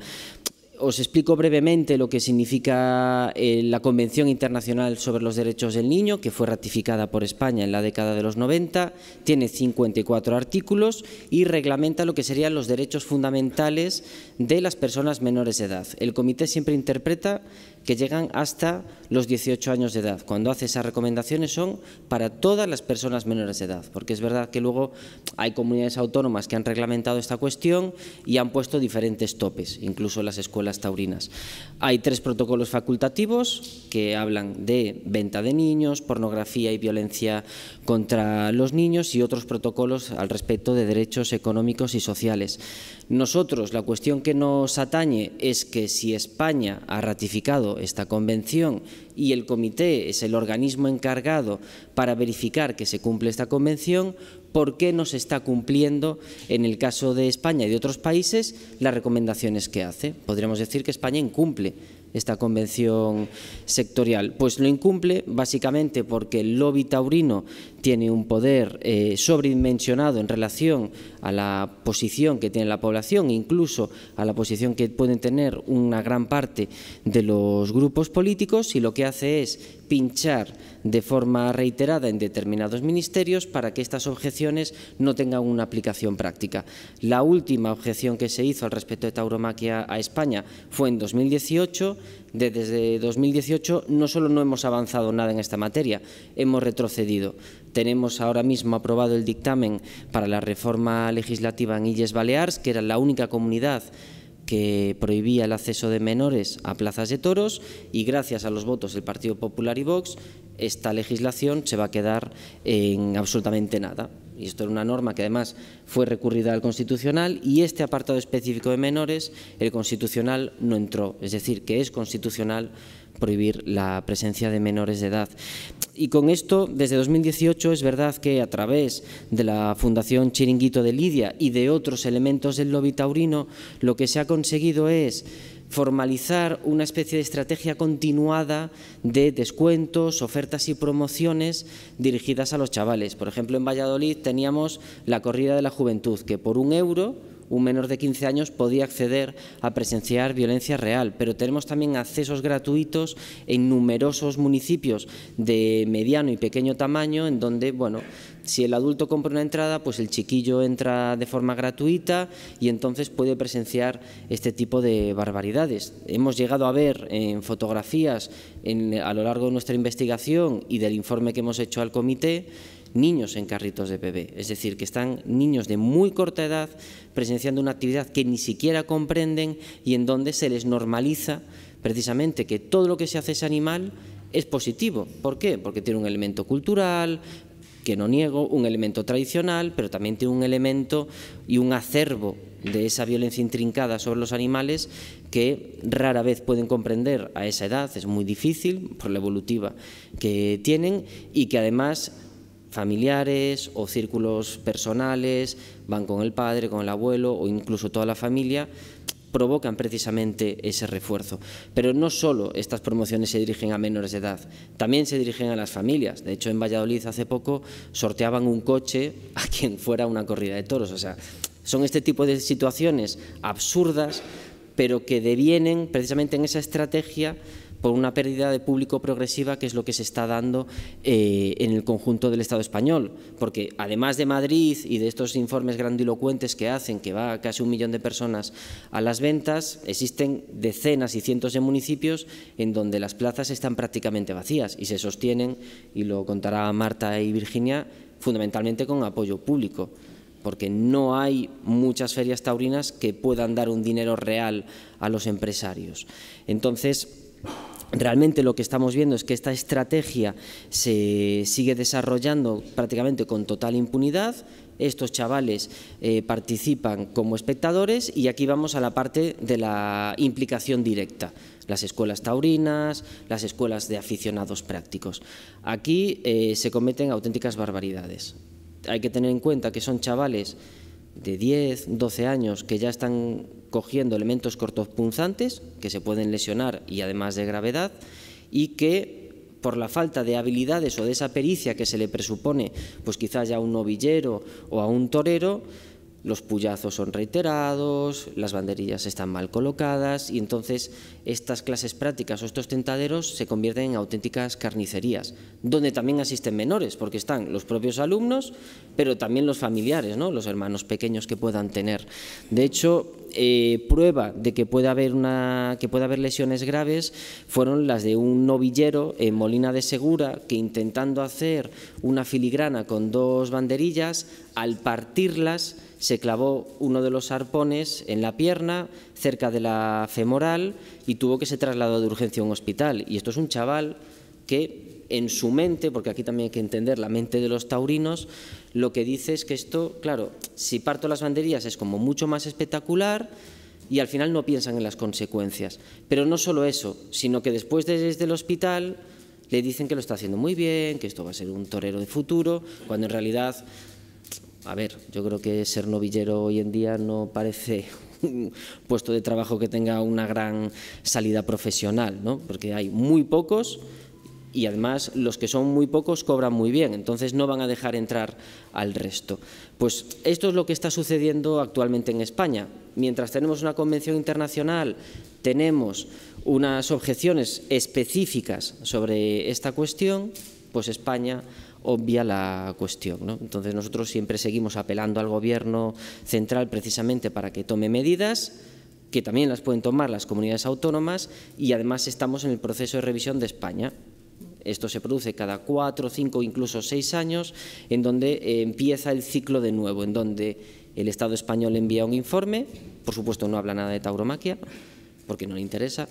[SPEAKER 6] Os explico brevemente lo que significa eh, la Convención Internacional sobre los Derechos del Niño, que fue ratificada por España en la década de los 90, tiene 54 artículos y reglamenta lo que serían los derechos fundamentales de las personas menores de edad. El comité siempre interpreta que llegan hasta los 18 años de edad. Cuando hace esas recomendaciones son para todas las personas menores de edad, porque es verdad que luego hay comunidades autónomas que han reglamentado esta cuestión y han puesto diferentes topes, incluso las escuelas taurinas. Hay tres protocolos facultativos que hablan de venta de niños, pornografía y violencia contra los niños y otros protocolos al respecto de derechos económicos y sociales. Nosotros, la cuestión que nos atañe es que si España ha ratificado esta convención y el comité es el organismo encargado para verificar que se cumple esta convención, por qué no se está cumpliendo en el caso de España y de otros países las recomendaciones que hace. Podríamos decir que España incumple esta convención sectorial. Pues lo incumple básicamente porque el lobby taurino tiene un poder eh, sobredimensionado en relación a la posición que tiene la población, incluso a la posición que pueden tener una gran parte de los grupos políticos, y lo que hace es pinchar de forma reiterada en determinados ministerios para que estas objeciones no tengan una aplicación práctica. La última objeción que se hizo al respecto de tauromaquia a España fue en 2018, desde 2018 no solo no hemos avanzado nada en esta materia, hemos retrocedido. Tenemos ahora mismo aprobado el dictamen para la reforma legislativa en Illes Balears, que era la única comunidad que prohibía el acceso de menores a plazas de toros y gracias a los votos del Partido Popular y Vox esta legislación se va a quedar en absolutamente nada. Y esto era una norma que además fue recurrida al Constitucional y este apartado específico de menores, el Constitucional no entró. Es decir, que es constitucional prohibir la presencia de menores de edad. Y con esto, desde 2018, es verdad que a través de la Fundación Chiringuito de Lidia y de otros elementos del lobby taurino, lo que se ha conseguido es formalizar una especie de estrategia continuada de descuentos, ofertas y promociones dirigidas a los chavales. Por ejemplo, en Valladolid teníamos la corrida de la juventud, que por un euro un menor de 15 años podía acceder a presenciar violencia real, pero tenemos también accesos gratuitos en numerosos municipios de mediano y pequeño tamaño en donde, bueno, si el adulto compra una entrada, pues el chiquillo entra de forma gratuita y entonces puede presenciar este tipo de barbaridades. Hemos llegado a ver en fotografías a lo largo de nuestra investigación y del informe que hemos hecho al comité niños en carritos de bebé, es decir, que están niños de muy corta edad presenciando una actividad que ni siquiera comprenden y en donde se les normaliza precisamente que todo lo que se hace ese animal es positivo. ¿Por qué? Porque tiene un elemento cultural, que no niego, un elemento tradicional, pero también tiene un elemento y un acervo de esa violencia intrincada sobre los animales que rara vez pueden comprender a esa edad, es muy difícil por la evolutiva que tienen y que además familiares o círculos personales van con el padre, con el abuelo o incluso toda la familia provocan precisamente ese refuerzo. Pero no solo estas promociones se dirigen a menores de edad, también se dirigen a las familias. De hecho, en Valladolid hace poco sorteaban un coche a quien fuera una corrida de toros. O sea, son este tipo de situaciones absurdas, pero que devienen precisamente en esa estrategia una pérdida de público progresiva que es lo que se está dando eh, en el conjunto del Estado español, porque además de Madrid y de estos informes grandilocuentes que hacen que va casi un millón de personas a las ventas, existen decenas y cientos de municipios en donde las plazas están prácticamente vacías y se sostienen, y lo contará Marta y Virginia, fundamentalmente con apoyo público porque no hay muchas ferias taurinas que puedan dar un dinero real a los empresarios. Entonces, Realmente lo que estamos viendo es que esta estrategia se sigue desarrollando prácticamente con total impunidad. Estos chavales eh, participan como espectadores y aquí vamos a la parte de la implicación directa las escuelas taurinas, las escuelas de aficionados prácticos. Aquí eh, se cometen auténticas barbaridades. Hay que tener en cuenta que son chavales de 10, 12 años que ya están cogiendo elementos cortopunzantes que se pueden lesionar y además de gravedad y que por la falta de habilidades o de esa pericia que se le presupone pues quizás ya a un novillero o a un torero los puyazos son reiterados, las banderillas están mal colocadas y entonces estas clases prácticas o estos tentaderos se convierten en auténticas carnicerías, donde también asisten menores, porque están los propios alumnos, pero también los familiares, ¿no? los hermanos pequeños que puedan tener. De hecho, eh, prueba de que puede, haber una, que puede haber lesiones graves fueron las de un novillero en Molina de Segura que intentando hacer una filigrana con dos banderillas, al partirlas, se clavó uno de los arpones en la pierna, cerca de la femoral, y tuvo que ser trasladado de urgencia a un hospital. Y esto es un chaval que en su mente, porque aquí también hay que entender la mente de los taurinos, lo que dice es que esto, claro, si parto las banderías es como mucho más espectacular, y al final no piensan en las consecuencias. Pero no solo eso, sino que después desde el hospital le dicen que lo está haciendo muy bien, que esto va a ser un torero de futuro, cuando en realidad a ver, yo creo que ser novillero hoy en día no parece <laughs> un puesto de trabajo que tenga una gran salida profesional, ¿no? Porque hay muy pocos y además los que son muy pocos cobran muy bien, entonces no van a dejar entrar al resto. Pues esto es lo que está sucediendo actualmente en España. Mientras tenemos una convención internacional, tenemos unas objeciones específicas sobre esta cuestión, pues España obvia la cuestión. Entonces nosotros siempre seguimos apelando al gobierno central precisamente para que tome medidas que también las pueden tomar las comunidades autónomas y además estamos en el proceso de revisión de España. Esto se produce cada cuatro, cinco, incluso seis años, en donde eh, empieza el ciclo de nuevo, en donde el Estado español envía un informe, por supuesto no habla nada de tauromaquia, porque no le interesa,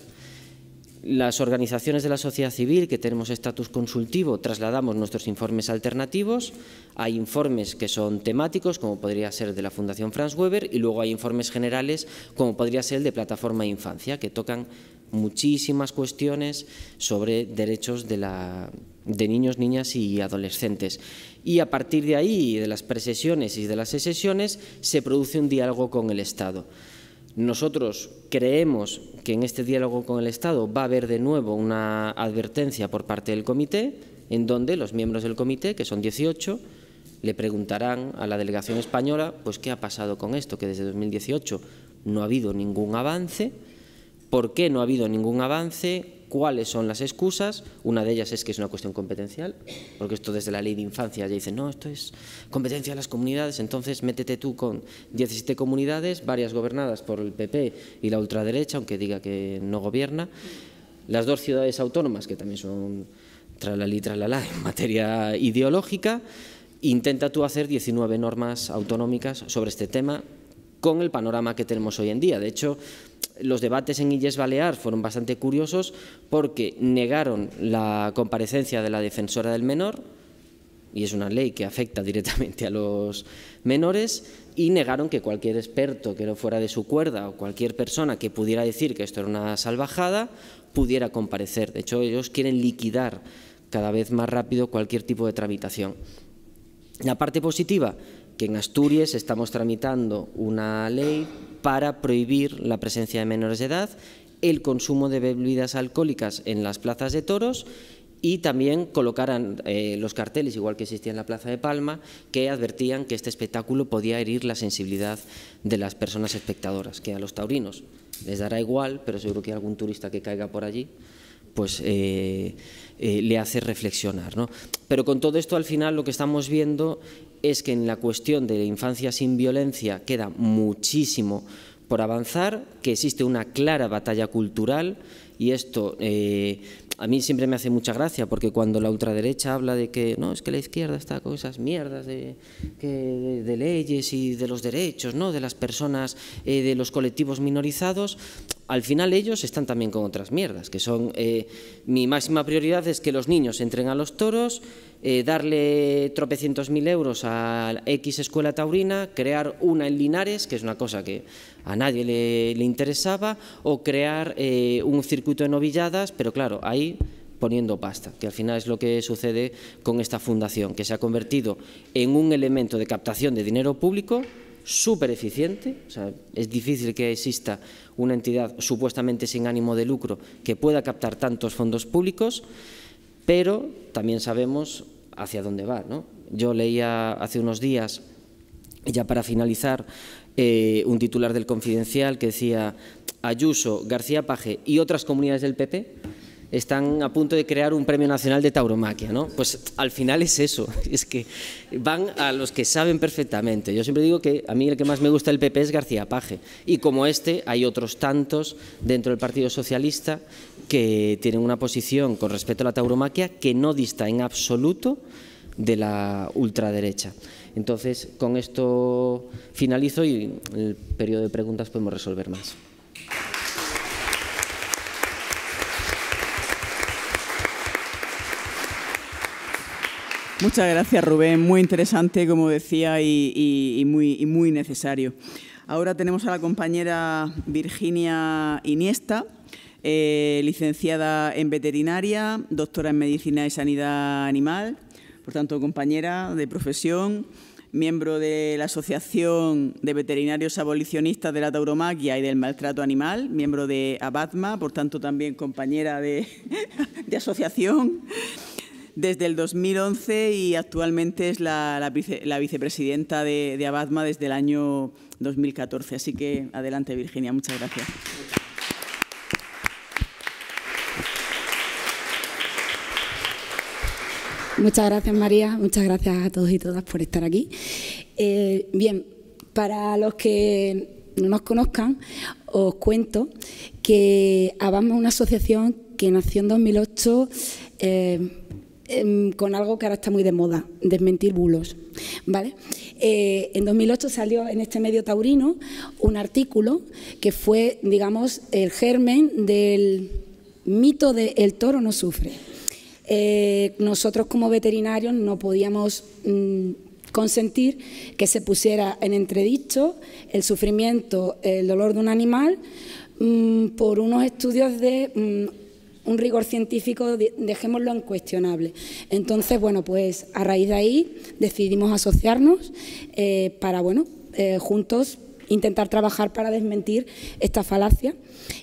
[SPEAKER 6] las organizaciones de la sociedad civil que tenemos estatus consultivo trasladamos nuestros informes alternativos. Hay informes que son temáticos, como podría ser de la Fundación Franz Weber, y luego hay informes generales, como podría ser el de Plataforma de Infancia, que tocan muchísimas cuestiones sobre derechos de, la, de niños, niñas y adolescentes. Y a partir de ahí, de las presesiones y de las sesiones, se produce un diálogo con el Estado. Nosotros creemos que en este diálogo con el Estado va a haber de nuevo una advertencia por parte del comité, en donde los miembros del comité, que son 18, le preguntarán a la delegación española pues qué ha pasado con esto, que desde 2018 no ha habido ningún avance, por qué no ha habido ningún avance, cuáles son las excusas. Una de ellas es que es una cuestión competencial, porque esto desde la ley de infancia ya dicen, no, esto es competencia de las comunidades, entonces métete tú con 17 comunidades, varias gobernadas por el PP y la ultraderecha, aunque diga que no gobierna. Las dos ciudades autónomas, que también son la la, en materia ideológica, intenta tú hacer 19 normas autonómicas sobre este tema con el panorama que tenemos hoy en día. De hecho, los debates en Illes Balear fueron bastante curiosos porque negaron la comparecencia de la defensora del menor, y es una ley que afecta directamente a los menores, y negaron que cualquier experto que no fuera de su cuerda o cualquier persona que pudiera decir que esto era una salvajada pudiera comparecer. De hecho, ellos quieren liquidar cada vez más rápido cualquier tipo de tramitación. La parte positiva que en Asturias estamos tramitando una ley para prohibir la presencia de menores de edad, el consumo de bebidas alcohólicas en las plazas de toros y también colocaran eh, los carteles, igual que existía en la Plaza de Palma, que advertían que este espectáculo podía herir la sensibilidad de las personas espectadoras, que a los taurinos les dará igual, pero seguro que algún turista que caiga por allí pues eh, eh, le hace reflexionar. ¿no? Pero con todo esto al final lo que estamos viendo es que en la cuestión de la infancia sin violencia queda muchísimo por avanzar, que existe una clara batalla cultural y esto eh, a mí siempre me hace mucha gracia porque cuando la ultraderecha habla de que no, es que la izquierda está con esas mierdas de, leyes y de los derechos, ¿no? de las personas, eh, de los colectivos minorizados, al final ellos están también con otras mierdas, que son eh, mi máxima prioridad es que los niños entren a los toros, eh, darle tropecientos mil euros a X escuela taurina, crear una en Linares, que es una cosa que a nadie le, interesaba, o crear eh, un circuito de novilladas, pero claro, ahí poniendo pasta, que al final es lo que sucede con esta fundación, que se ha convertido en un elemento de captación de dinero público súper eficiente, o sea, es difícil que exista una entidad supuestamente sin ánimo de lucro que pueda captar tantos fondos públicos pero también sabemos hacia dónde va. ¿no? Yo leía hace unos días, ya para finalizar, eh, un titular del Confidencial que decía Ayuso, García Paje y otras comunidades del PP están a punto de crear un premio nacional de tauromaquia, ¿no? Pues al final es eso, <laughs> es que van a los que saben perfectamente. Yo siempre digo que a mí el que más me gusta del PP es García Paje, y como este hay otros tantos dentro del Partido Socialista que tienen una posición con respecto a la tauromaquia que no dista en absoluto de la ultraderecha. Entonces, con esto finalizo y en el periodo de preguntas podemos resolver más.
[SPEAKER 1] Muchas gracias, Rubén. Muy interesante, como decía, y, muy, necesario. Ahora tenemos a la compañera Virginia Iniesta, eh, licenciada en veterinaria, doctora en medicina y sanidad animal, por tanto, compañera de profesión, miembro de la Asociación de Veterinarios Abolicionistas de la Tauromaquia y del Maltrato Animal, miembro de ABATMA, por tanto, también compañera de <laughs> asociación desde el 2011 y actualmente es la, vicepresidenta de, Abadma desde el año 2014. Así que adelante, Virginia. Muchas gracias.
[SPEAKER 5] Muchas gracias, María. Muchas gracias a todos y todas por estar aquí. Eh, bien, para los que no nos conozcan, os cuento que Abadma es una asociación que nació en 2008. Em, con algo que ahora está muy de moda, desmentir bulos. ¿vale? Eh, en 2008 salió en este medio taurino un artículo que fue, digamos, el germen del mito de el toro no sufre. Eh, nosotros como veterinarios no podíamos mm, consentir que se pusiera en entredicho el sufrimiento, el dolor de un animal mm, por unos estudios de... Mm, un rigor científico, dejémoslo cuestionable Entonces, bueno, pues a raíz de ahí decidimos asociarnos eh, para, bueno, eh, juntos intentar trabajar para desmentir esta falacia.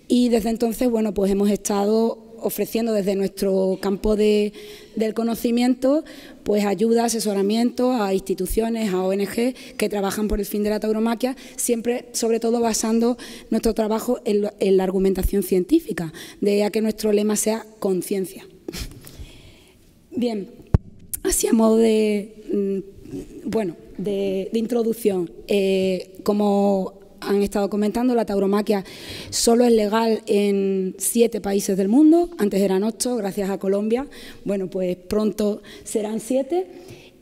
[SPEAKER 5] Y desde entonces, bueno, pues hemos estado ofreciendo desde nuestro campo del conocimiento pues ayuda, asesoramiento a instituciones, a ONG que trabajan por el fin de la tauromaquia, siempre sobre todo basando nuestro trabajo en, la argumentación científica, de a que nuestro lema sea conciencia. Bien, así a modo de, mm, bueno, de, introducción, eh, como han estado comentando, la tauromaquia solo es legal en siete países del mundo, antes eran ocho, gracias a Colombia, bueno, pues pronto serán siete.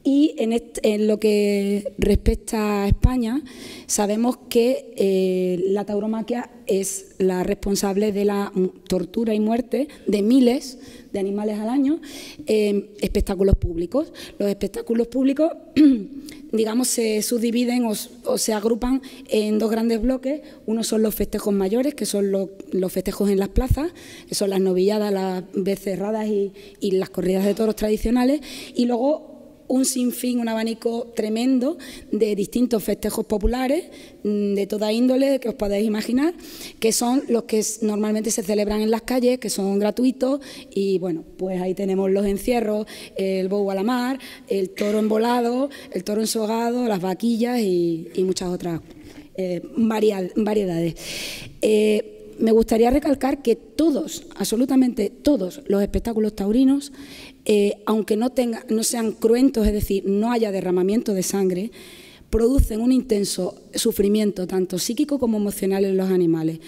[SPEAKER 5] Y en, lo que respecta a España, sabemos que eh, la tauromaquia es la responsable de la tortura y muerte de miles de animales al año en espectáculos públicos. Los espectáculos públicos <clears throat> digamos, se subdividen o, se agrupan en dos grandes bloques. Uno son los festejos mayores, que son los, festejos en las plazas, que son las novilladas, las becerradas y, y las corridas de toros tradicionales. Y luego un sinfín, un abanico tremendo de distintos festejos populares mm, de toda índole que os podéis imaginar, que son los que normalmente se celebran en las calles, que son gratuitos y bueno, pues ahí tenemos los encierros, el bobo a la mar, el toro envolado, el toro ensogado, las vaquillas y, muchas otras eh, variedades. Eh, me gustaría recalcar que todos, absolutamente todos los espectáculos taurinos eh, aunque no, no sean cruentos, es decir, no haya derramamiento de sangre, producen un intenso sufrimiento tanto psíquico como emocional en los animales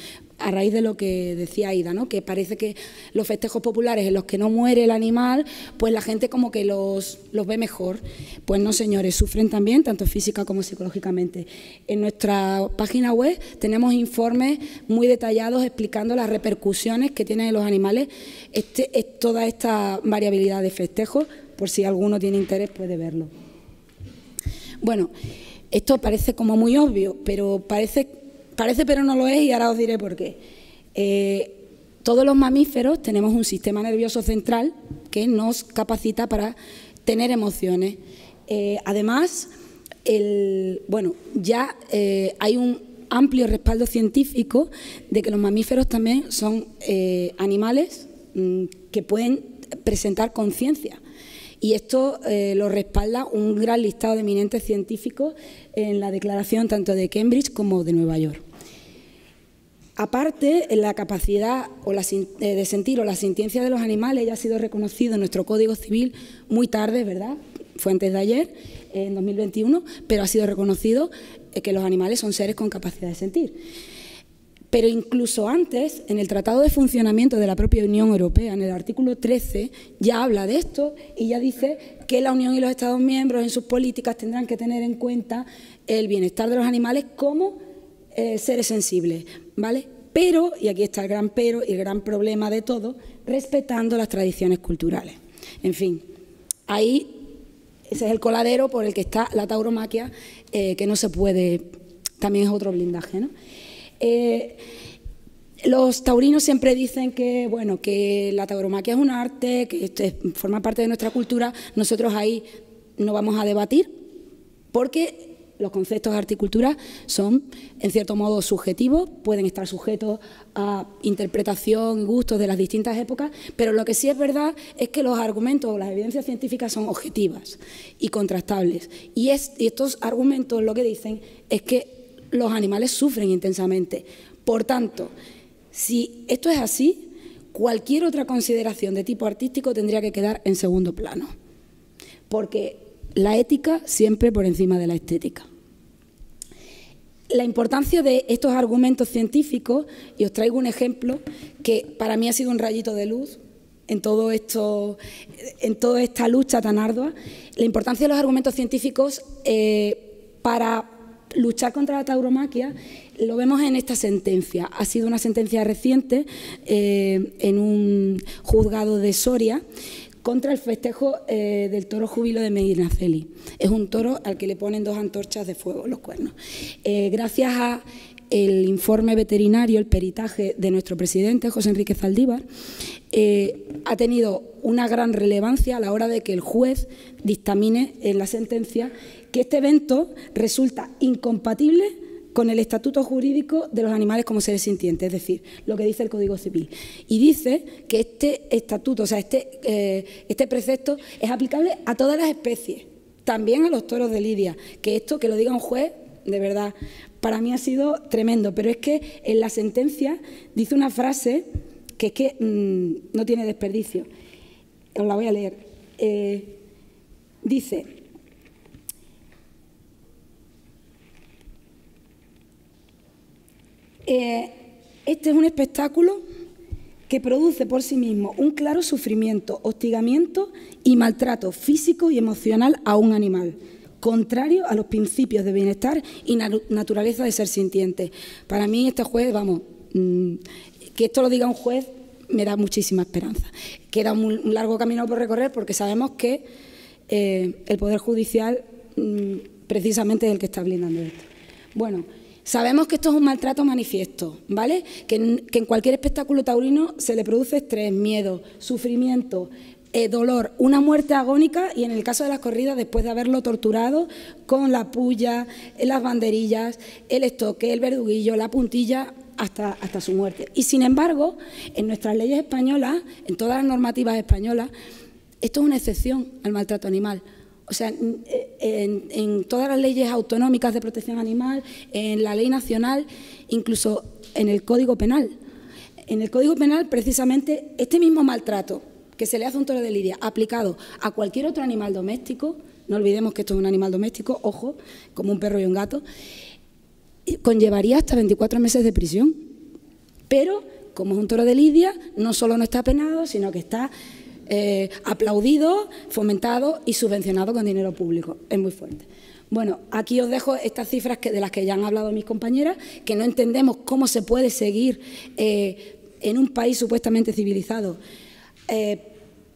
[SPEAKER 5] a raíz de lo que decía Aida, ¿no? que parece que los festejos populares en los que no muere el animal, pues la gente como que los, los ve mejor. Pues no, señores, sufren también, tanto física como psicológicamente. En nuestra página web tenemos informes muy detallados explicando las repercusiones que tienen los animales este, es toda esta variabilidad de festejos, por si alguno tiene interés puede verlo. Bueno, esto parece como muy obvio, pero parece parece pero no lo es y ahora os diré por qué. Eh, todos los mamíferos tenemos un sistema nervioso central que nos capacita para tener emociones. Eh, además, bueno, ya eh, hay un amplio respaldo científico de que los mamíferos también son animales mm, que pueden presentar conciencia. Y esto eh, lo respalda un gran listado de eminentes científicos en la declaración tanto de Cambridge como de Nueva York. Aparte, la capacidad o la, eh, de sentir o la sintiencia de los animales ya ha sido reconocido en nuestro Código Civil muy tarde, ¿verdad? Fue antes de ayer, en 2021, pero ha sido reconocido eh, que los animales son seres con capacidad de sentir. Pero incluso antes, en el Tratado de Funcionamiento de la propia Unión Europea, en el artículo 13, ya habla de esto y ya dice que la Unión y los Estados miembros en sus políticas tendrán que tener en cuenta el bienestar de los animales como eh, seres sensibles, ¿vale? Pero, y aquí está el gran pero y el gran problema de todo, respetando las tradiciones culturales. En fin, ahí ese es el coladero por el que está la tauromaquia, eh, que no se puede, también es otro blindaje, ¿no? Eh, los taurinos siempre dicen que, bueno, que la tauromaquia es un arte, que forma parte de nuestra cultura. Nosotros ahí no vamos a debatir porque los conceptos de y cultura son, en cierto modo, subjetivos, pueden estar sujetos a interpretación y gustos de las distintas épocas, pero lo que sí es verdad es que los argumentos o las evidencias científicas son objetivas y contrastables. y estos argumentos lo que dicen es que los animales sufren intensamente. Por tanto, si esto es así, cualquier otra consideración de tipo artístico tendría que quedar en segundo plano, porque la ética siempre por encima de la estética. La importancia de estos argumentos científicos, y os traigo un ejemplo que para mí ha sido un rayito de luz en, todo esto, en toda esta lucha tan ardua, la importancia de los argumentos científicos eh, para luchar contra la tauromaquia lo vemos en esta sentencia. Ha sido una sentencia reciente eh, en un juzgado de Soria contra el festejo eh, del toro júbilo de Medinaceli. Es un toro al que le ponen dos antorchas de fuego, los cuernos. Eh, gracias a el informe veterinario, el peritaje de nuestro presidente, José Enrique Zaldívar, eh, ha tenido una gran relevancia a la hora de que el juez dictamine en la sentencia que este evento resulta incompatible con el estatuto jurídico de los animales como seres sintientes, es decir, lo que dice el Código Civil. Y dice que este estatuto, o sea, este, eh, este precepto es aplicable a todas las especies, también a los toros de Lidia, que esto que lo diga un juez de verdad, para mí ha sido tremendo. Pero es que en la sentencia dice una frase que es que mm, no tiene desperdicio. Os la voy a leer. Eh, dice, eh, este es un espectáculo que produce por sí mismo un claro sufrimiento, hostigamiento y maltrato físico y emocional a un animal contrario a los principios de bienestar y naturaleza de ser sintiente. Para mí este juez, vamos, mm, que esto lo diga un juez me da muchísima esperanza. Queda un, largo camino por recorrer porque sabemos que eh, el Poder Judicial mm, precisamente es el que está blindando esto. Bueno, sabemos que esto es un maltrato manifiesto, ¿vale? Que en, que en cualquier espectáculo taurino se le produce estrés, miedo, sufrimiento, eh, dolor, una muerte agónica y en el caso de las corridas, después de haberlo torturado con la puya, eh, las banderillas, el estoque, el verduguillo, la puntilla, hasta, hasta su muerte. Y sin embargo, en nuestras leyes españolas, en todas las normativas españolas, esto es una excepción al maltrato animal. O sea, eh, en, todas las leyes autonómicas de protección animal, en la ley nacional, incluso en el Código Penal. En el Código Penal, precisamente, este mismo maltrato que se le hace un toro de lidia aplicado a cualquier otro animal doméstico, no olvidemos que esto es un animal doméstico, ojo, como un perro y un gato, conllevaría hasta 24 meses de prisión. Pero, como es un toro de lidia, no solo no está penado, sino que está eh, aplaudido, fomentado y subvencionado con dinero público. Es muy fuerte. Bueno, aquí os dejo estas cifras que, de las que ya han hablado mis compañeras, que no entendemos cómo se puede seguir eh, en un país supuestamente civilizado eh,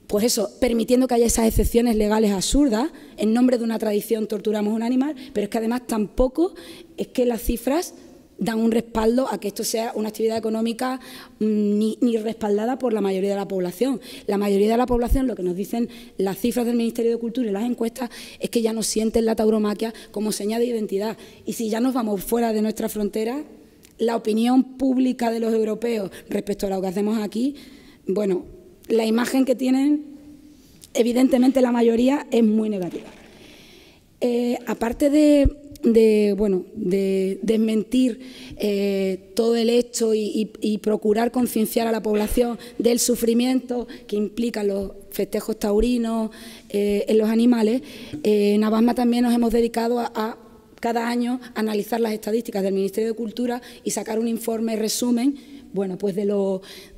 [SPEAKER 5] pues eso, permitiendo que haya esas excepciones legales absurdas, en nombre de una tradición torturamos un animal, pero es que además tampoco es que las cifras dan un respaldo a que esto sea una actividad económica mm, ni, respaldada por la mayoría de la población. La mayoría de la población, lo que nos dicen las cifras del Ministerio de Cultura y las encuestas, es que ya no sienten la tauromaquia como señal de identidad. Y si ya nos vamos fuera de nuestra frontera, la opinión pública de los europeos respecto a lo que hacemos aquí, bueno, la imagen que tienen, evidentemente la mayoría, es muy negativa. Eh, aparte de, bueno, de desmentir eh, todo el hecho y, procurar concienciar a la población del sufrimiento que implican los festejos taurinos eh, en los animales, en Abasma también nos hemos dedicado a, cada año analizar las estadísticas del Ministerio de Cultura y sacar un informe resumen bueno, pues de,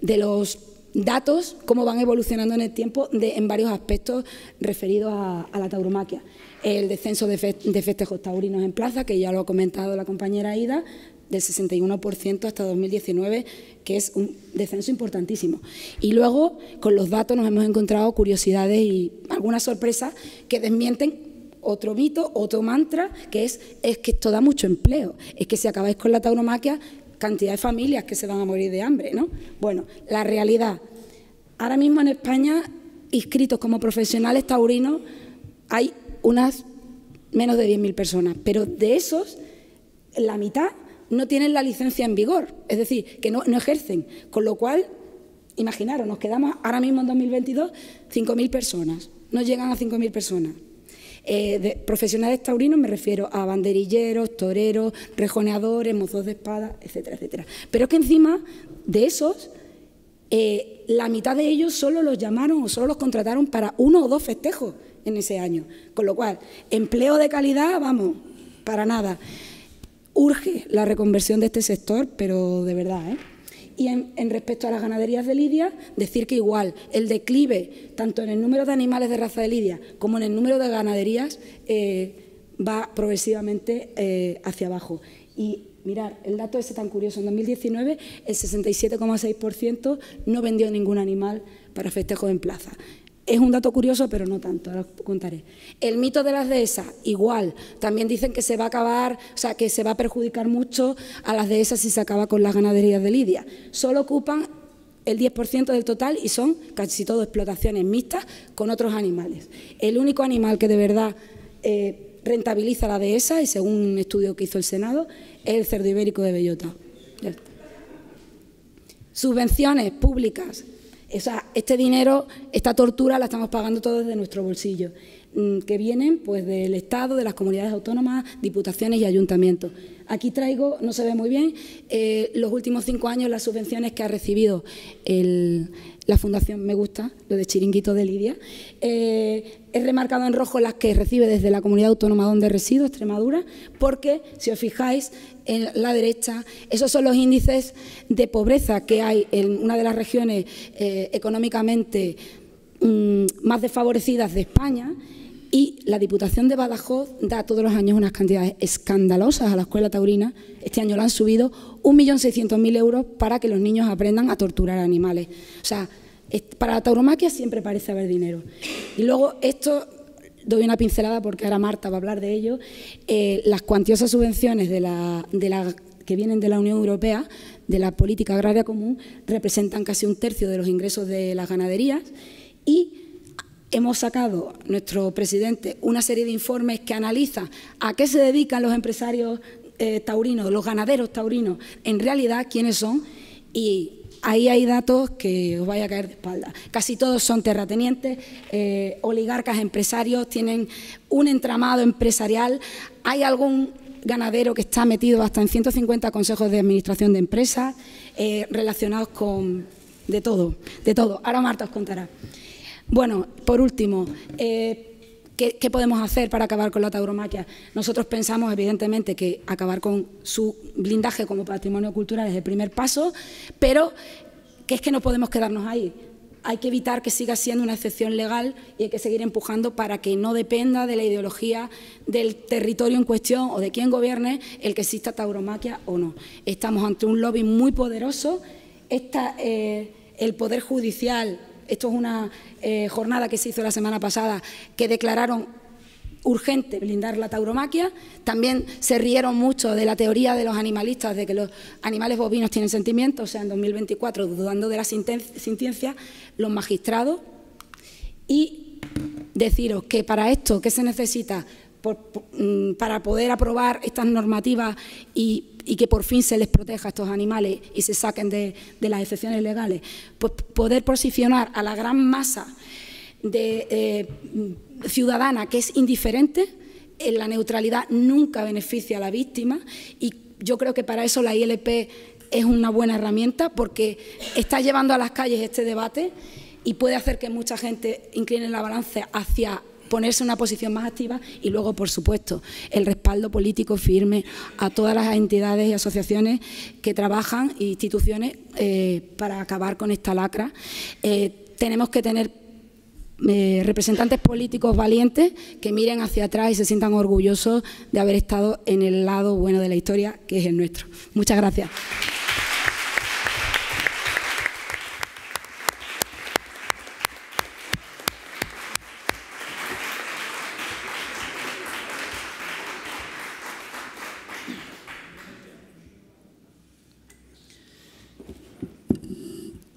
[SPEAKER 5] de los datos, cómo van evolucionando en el tiempo en varios aspectos referidos a, la tauromaquia. El descenso de, festejos taurinos en plaza, que ya lo ha comentado la compañera Ida, del 61% hasta 2019, que es un descenso importantísimo. Y luego, con los datos nos hemos encontrado curiosidades y algunas sorpresas que desmienten otro mito, otro mantra, que es, es que esto da mucho empleo, es que si acabáis con la tauromaquia cantidad de familias que se van a morir de hambre, ¿no? Bueno, la realidad. Ahora mismo en España, inscritos como profesionales taurinos, hay unas menos de 10.000 personas, pero de esos, la mitad no tienen la licencia en vigor, es decir, que no, no ejercen, con lo cual, imaginaros, nos quedamos ahora mismo en 2022 5.000 personas, no llegan a 5.000 personas. Eh, de, profesionales taurinos me refiero a banderilleros, toreros, rejoneadores, mozos de espada, etcétera, etcétera. Pero es que encima de esos, eh, la mitad de ellos solo los llamaron o solo los contrataron para uno o dos festejos en ese año. Con lo cual, empleo de calidad, vamos, para nada. Urge la reconversión de este sector, pero de verdad, ¿eh? Y en, respecto a las ganaderías de lidia, decir que igual el declive, tanto en el número de animales de raza de lidia como en el número de ganaderías, eh, va progresivamente eh, hacia abajo. Y mirar, el dato es tan curioso, en 2019 el 67,6% no vendió ningún animal para festejos en plaza. Es un dato curioso, pero no tanto, ahora os contaré. El mito de las dehesas, igual. También dicen que se va a acabar, o sea, que se va a perjudicar mucho a las dehesas si se acaba con las ganaderías de Lidia. Solo ocupan el 10% del total y son casi todo explotaciones mixtas con otros animales. El único animal que de verdad eh, rentabiliza la dehesa, y según un estudio que hizo el Senado, es el cerdo ibérico de bellota. Subvenciones públicas. O este dinero, esta tortura la estamos pagando todos desde nuestro bolsillo, mm, que vienen pues del Estado, de las comunidades autónomas, diputaciones y ayuntamientos. Aquí traigo, no se ve muy bien, eh, los últimos cinco años las subvenciones que ha recibido la Fundación Me Gusta, lo de Chiringuito de Lidia. Eh, he remarcado en rojo las que recibe desde la comunidad autónoma donde resido, Extremadura, porque, si os fijáis, en la derecha, esos son los índices de pobreza que hay en una de las regiones eh, económicamente mm, más desfavorecidas de España y la Diputación de Badajoz da todos los años unas cantidades escandalosas a la escuela taurina. Este año la han subido 1.600.000 euros para que los niños aprendan a torturar animales. O sea, para la tauromaquia siempre parece haber dinero. Y luego esto doy una pincelada porque ahora Marta va a hablar de ello, eh, las cuantiosas subvenciones de la, de que vienen de la Unión Europea, de la política agraria común, representan casi un tercio de los ingresos de las ganaderías y hemos sacado, nuestro presidente, una serie de informes que analiza a qué se dedican los empresarios eh, taurinos, los ganaderos taurinos, en realidad quiénes son y ahí hay datos que os vaya a caer de espalda. Casi todos son terratenientes, eh, oligarcas, empresarios, tienen un entramado empresarial. Hay algún ganadero que está metido hasta en 150 consejos de administración de empresas eh, relacionados con de todo, de todo. Ahora Marta os contará. Bueno, por último, eh, ¿Qué, podemos hacer para acabar con la tauromaquia? Nosotros pensamos, evidentemente, que acabar con su blindaje como patrimonio cultural es el primer paso, pero que es que no podemos quedarnos ahí. Hay que evitar que siga siendo una excepción legal y hay que seguir empujando para que no dependa de la ideología del territorio en cuestión o de quien gobierne el que exista tauromaquia o no. Estamos ante un lobby muy poderoso. Eh, el Poder Judicial esto es una eh, jornada que se hizo la semana pasada que declararon urgente blindar la tauromaquia. También se rieron mucho de la teoría de los animalistas de que los animales bovinos tienen sentimientos. O sea, en 2024, dudando de la sentencia, los magistrados. Y deciros que para esto, ¿qué se necesita? Mm, para poder aprobar estas normativas y y que por fin se les proteja a estos animales y se saquen de, las excepciones legales, pues poder posicionar a la gran masa de, eh, ciudadana que es indiferente, en la neutralidad nunca beneficia a la víctima y yo creo que para eso la ILP es una buena herramienta porque está llevando a las calles este debate y puede hacer que mucha gente incline la balanza hacia ponerse en una posición más activa y luego, por supuesto, el respaldo político firme a todas las entidades y asociaciones que trabajan, e instituciones, eh, para acabar con esta lacra. Eh, tenemos que tener eh, representantes políticos valientes que miren hacia atrás y se sientan orgullosos de haber estado en el lado bueno de la historia, que es el nuestro. Muchas gracias.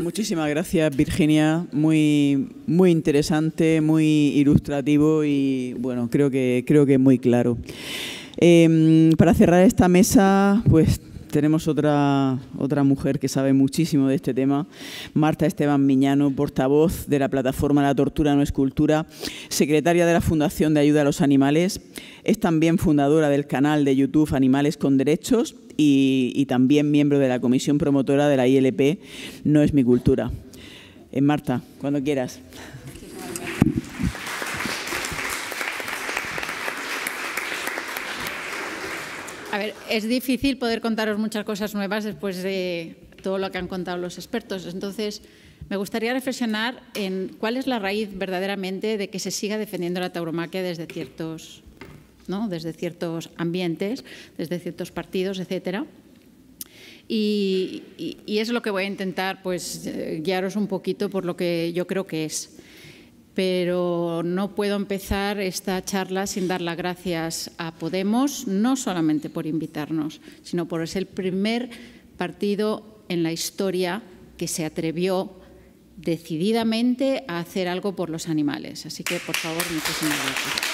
[SPEAKER 1] Muchísimas gracias, Virginia. Muy, muy interesante, muy ilustrativo y bueno, creo que, creo que muy claro. Em, para cerrar esta mesa, pues tenemos otra, otra mujer que sabe muchísimo de este tema, Marta Esteban Miñano, portavoz de la plataforma La Tortura no es Cultura, secretaria de la Fundación de Ayuda a los Animales, es también fundadora del canal de YouTube Animales con Derechos y, también miembro de la comisión promotora de la ILP No es mi cultura. Eh, Marta, cuando quieras.
[SPEAKER 2] A ver, es difícil poder contaros muchas cosas nuevas después de todo lo que han contado los expertos. Entonces, me gustaría reflexionar en cuál es la raíz verdaderamente de que se siga defendiendo la tauromaquia desde ciertos, ¿no? desde ciertos ambientes, desde ciertos partidos, etcétera. Y, es lo que voy a intentar pues, eh, guiaros un poquito por lo que yo creo que es pero no puedo empezar esta charla sin dar las gracias a Podemos, no solamente por invitarnos, sino por ser el primer partido en la historia que se atrevió decididamente a hacer algo por los animales. Así que, por favor, muchísimas gracias.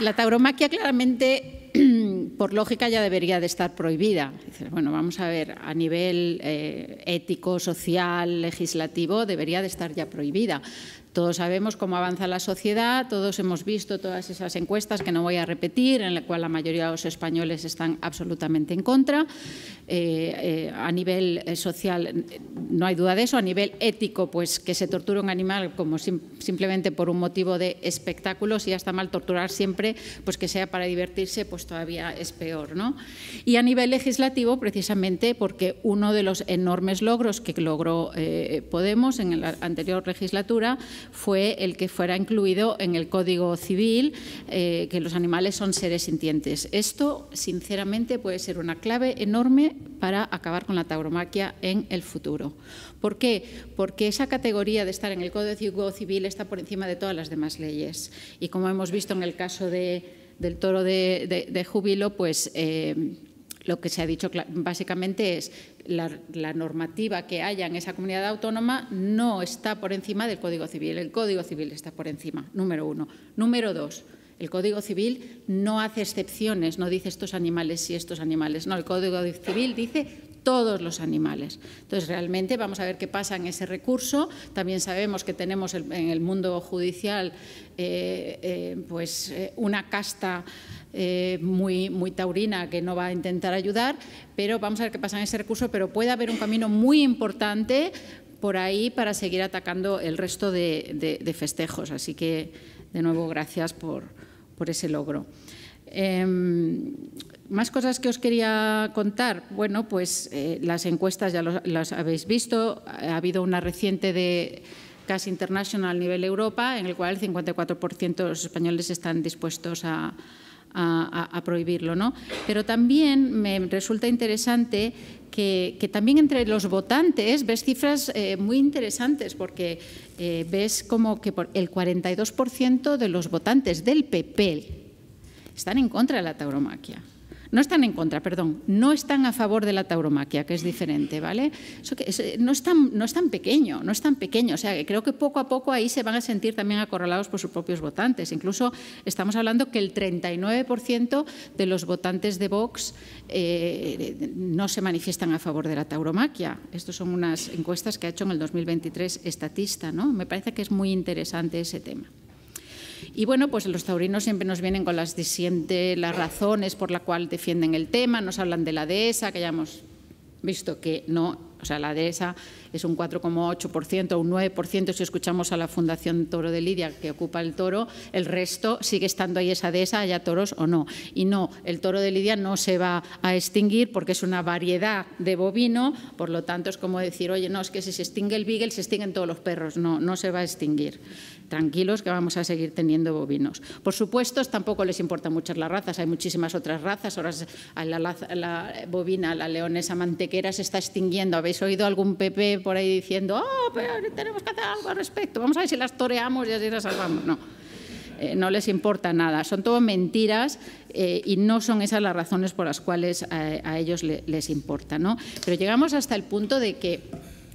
[SPEAKER 2] La tauromaquia claramente por lógica ya debería de estar prohibida. bueno, vamos a ver, a nivel eh, ético, social, legislativo, debería de estar ya prohibida. Todos sabemos cómo avanza la sociedad, todos hemos visto todas esas encuestas que no voy a repetir, en la cual la mayoría de los españoles están absolutamente en contra. Eh, eh, a nivel eh, social no hay duda de eso, a nivel ético, pues que se tortura un animal simplemente por un motivo de espectáculo, si ya está mal torturar siempre, pues que sea para divertirse, pues todavía es peor. ¿no? Y a nivel legislativo, precisamente porque uno de los enormes logros que logró Podemos en la anterior legislatura fue el que fuera incluido en el Código Civil eh, que los animales son seres sintientes. Esto, sinceramente, puede ser una clave enorme para acabar con la tauromaquia en el futuro. ¿Por qué? Porque esa categoría de estar en el Código Civil está por encima de todas las demás leyes. Y como hemos visto en el caso del toro de, júbilo, pues... Eh, lo que se ha dicho básicamente es la, la normativa que haya en esa comunidad autónoma no está por encima del Código Civil. El Código Civil está por encima, número uno. Número dos, el Código Civil no hace excepciones, no dice estos animales y estos animales no. El Código Civil dice todos los animales. Entonces, realmente vamos a ver qué pasa en ese recurso. También sabemos que tenemos en el mundo judicial eh, eh, pues, eh, una casta eh, muy, muy taurina que no va a intentar ayudar, pero vamos a ver qué pasa en ese recurso, pero puede haber un camino muy importante por ahí para seguir atacando el resto de, festejos. Así que, de nuevo, gracias por, por ese logro. Em, más cosas que os quería contar. Bueno, pues eh, las encuestas ya las habéis visto. Ha habido una reciente de casi International a nivel Europa, en el cual el 54% de los españoles están dispuestos a, a, prohibirlo. ¿no? Pero también me resulta interesante que, también entre los votantes ves cifras eh, muy interesantes, porque eh, ves como que el 42% de los votantes del PP están en contra de la tauromaquia. No están en contra, perdón, no están a favor de la tauromaquia, que es diferente, ¿vale? que no, es tan, no es tan pequeño, no es tan pequeño. O sea, que creo que poco a poco ahí se van a sentir también acorralados por sus propios votantes. Incluso estamos hablando que el 39% de los votantes de Vox eh, no se manifiestan a favor de la tauromaquia. Estas son unas encuestas que ha hecho en el 2023 Estatista, ¿no? Me parece que es muy interesante ese tema. Y bueno, pues los taurinos siempre nos vienen con las disiente, las razones por la cual defienden el tema, nos hablan de la dehesa, que hayamos visto que no, o sea, la dehesa es un 4,8% o un 9% si escuchamos a la Fundación Toro de Lidia que ocupa el toro, el resto sigue estando ahí esa dehesa, haya toros o no. Y no, el toro de Lidia no se va a extinguir porque es una variedad de bovino, por lo tanto es como decir, oye, no, es que si se extingue el beagle se extinguen todos los perros, no, no se va a extinguir. Tranquilos que vamos a seguir teniendo bovinos. Por supuesto, tampoco les importan muchas las razas, hay muchísimas otras razas, ahora la, la bovina, la leonesa mantequera se está extinguiendo. ¿Habéis oído algún PP por ahí diciendo, oh, pero tenemos que hacer algo al respecto, vamos a ver si las toreamos y así las salvamos. No, eh, no les importa nada, son todo mentiras eh, y no son esas las razones por las cuales eh, a, ellos les importa. ¿no? Pero llegamos hasta el punto de que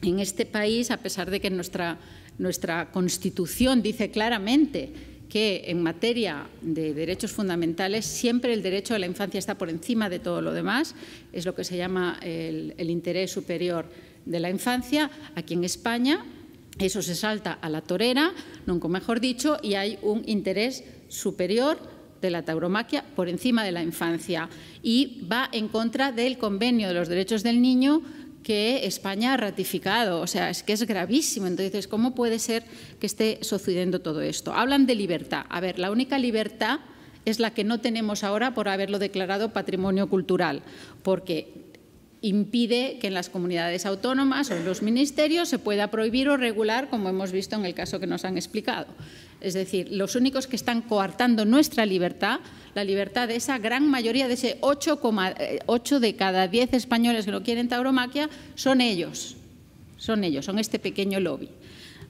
[SPEAKER 2] en este país, a pesar de que nuestra, nuestra Constitución dice claramente que en materia de derechos fundamentales siempre el derecho a la infancia está por encima de todo lo demás, es lo que se llama el, el interés superior de la infancia, aquí en España, eso se salta a la torera, nunca mejor dicho, y hay un interés superior de la tauromaquia por encima de la infancia y va en contra del convenio de los derechos del niño que España ha ratificado. O sea, es que es gravísimo. Entonces, ¿cómo puede ser que esté sucediendo todo esto? Hablan de libertad. A ver, la única libertad es la que no tenemos ahora por haberlo declarado patrimonio cultural, porque impide que en las comunidades autónomas o en los ministerios se pueda prohibir o regular, como hemos visto en el caso que nos han explicado. Es decir, los únicos que están coartando nuestra libertad, la libertad de esa gran mayoría, de ese 8,8 eh, de cada 10 españoles que no quieren tauromaquia, son ellos. Son ellos, son este pequeño lobby.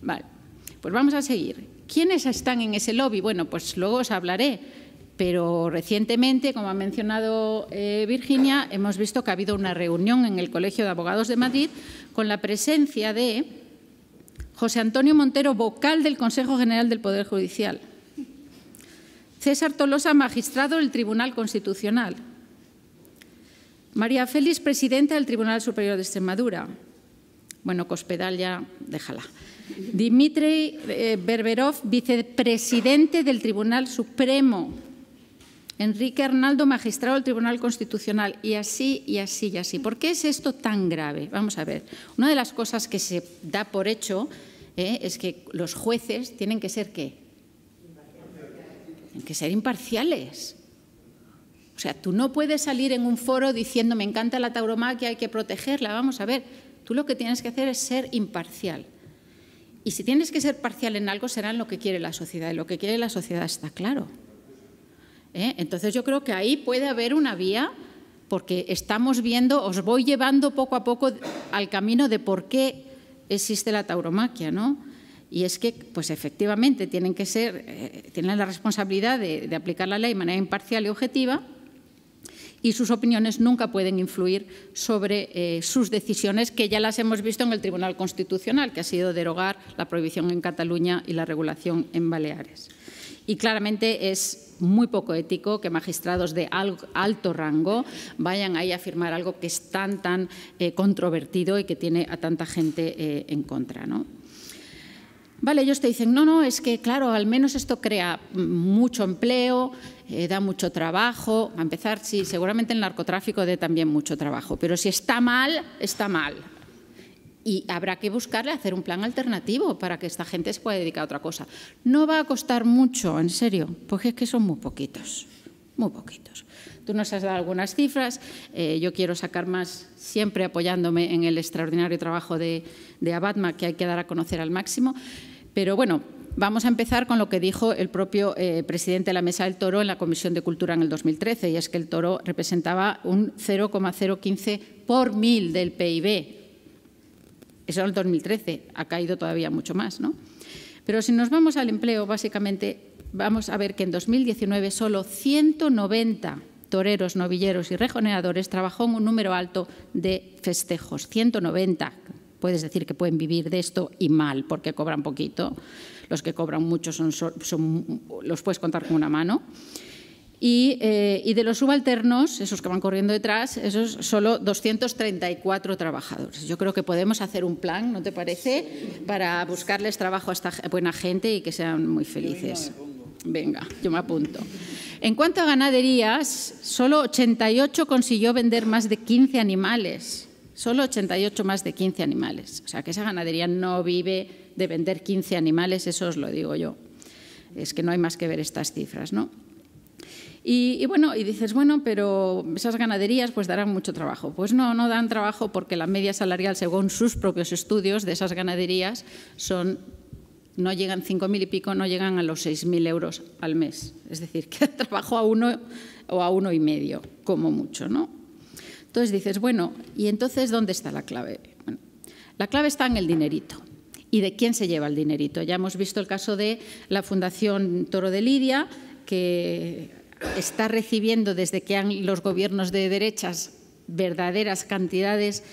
[SPEAKER 2] Vale, pues vamos a seguir. ¿Quiénes están en ese lobby? Bueno, pues luego os hablaré pero recientemente, como ha mencionado eh, Virginia, hemos visto que ha habido una reunión en el Colegio de Abogados de Madrid con la presencia de José Antonio Montero, vocal del Consejo General del Poder Judicial, César Tolosa, magistrado del Tribunal Constitucional, María Félix, presidenta del Tribunal Superior de Extremadura, bueno, Cospedal ya, déjala, Dimitri eh, Berberov, vicepresidente del Tribunal Supremo Enrique Arnaldo, magistrado del Tribunal Constitucional, y así, y así, y así. ¿Por qué es esto tan grave? Vamos a ver, una de las cosas que se da por hecho ¿eh? es que los jueces tienen que ser qué? Tienen que ser imparciales. O sea, tú no puedes salir en un foro diciendo me encanta la tauromaquia, hay que protegerla. Vamos a ver, tú lo que tienes que hacer es ser imparcial. Y si tienes que ser parcial en algo, será en lo que quiere la sociedad. Y lo que quiere la sociedad está claro. ¿eh? Entonces yo creo que ahí puede haber una vía porque estamos viendo, os voy llevando poco a poco al camino de por qué existe la tauromaquia, ¿no? Y es que, pues efectivamente, tienen que ser, eh, tienen la responsabilidad de, aplicar la ley de manera imparcial y objetiva, y sus opiniones nunca pueden influir sobre eh, sus decisiones, que ya las hemos visto en el Tribunal Constitucional, que ha sido derogar la prohibición en Cataluña y la regulación en Baleares. Y claramente es muy poco ético que magistrados de alto rango vayan ahí a firmar algo que es tan, tan eh, controvertido y que tiene a tanta gente eh, en contra. Vale, ellos te dicen, no, no, es que claro, al menos esto crea mucho empleo, eh, da mucho trabajo. A empezar, sí, seguramente el narcotráfico dé también mucho trabajo, pero si está mal, está mal y habrá que buscarle hacer un plan alternativo para que esta gente se pueda dedicar a otra cosa. No va a costar mucho, en serio, porque es que son muy poquitos, muy poquitos. Tú nos has dado algunas cifras, eh, yo quiero sacar más siempre apoyándome en el extraordinario trabajo de, Abadma que hay que dar a conocer al máximo, pero bueno, Vamos a empezar con lo que dijo el propio eh, presidente de la Mesa del Toro en la Comisión de Cultura en el 2013, y es que el toro representaba un 0,015 por mil del PIB, eso en el 2013, ha caído todavía mucho más. ¿no? Pero si nos vamos al empleo, básicamente vamos a ver que en 2019 solo 190 toreros, novilleros y rejoneadores trabajó en un número alto de festejos, 190. Puedes decir que pueden vivir de esto y mal, porque cobran poquito. Los que cobran mucho son los puedes contar con una mano. Eh, y, de los subalternos, esos que van corriendo detrás, esos solo 234 trabajadores. Yo creo que podemos hacer un plan, ¿no te parece?, para buscarles trabajo a esta buena gente y que sean muy felices. Venga, yo me apunto. En cuanto a ganaderías, solo 88 consiguió vender más de 15 animales. Solo 88 más de 15 animales. O sea, que esa ganadería no vive de vender 15 animales, eso os lo digo yo. Es que no hay más que ver estas cifras, ¿no? Y, bueno, y dices, bueno, pero esas ganaderías pues darán mucho trabajo. Pues no, no dan trabajo porque la media salarial, según sus propios estudios de esas ganaderías, son no llegan 5.000 y pico, no llegan a los 6.000 euros al mes. Es decir, <laughs> que trabajo a uno o a uno y medio, como mucho, ¿no? Entonces dices, bueno, ¿y entonces dónde está la clave? Bueno, la clave está en el dinerito. ¿Y de quién se lleva el dinerito? Ya hemos visto el caso de la Fundación Toro de Lidia, que está recibiendo desde que han los gobiernos de derechas verdaderas cantidades,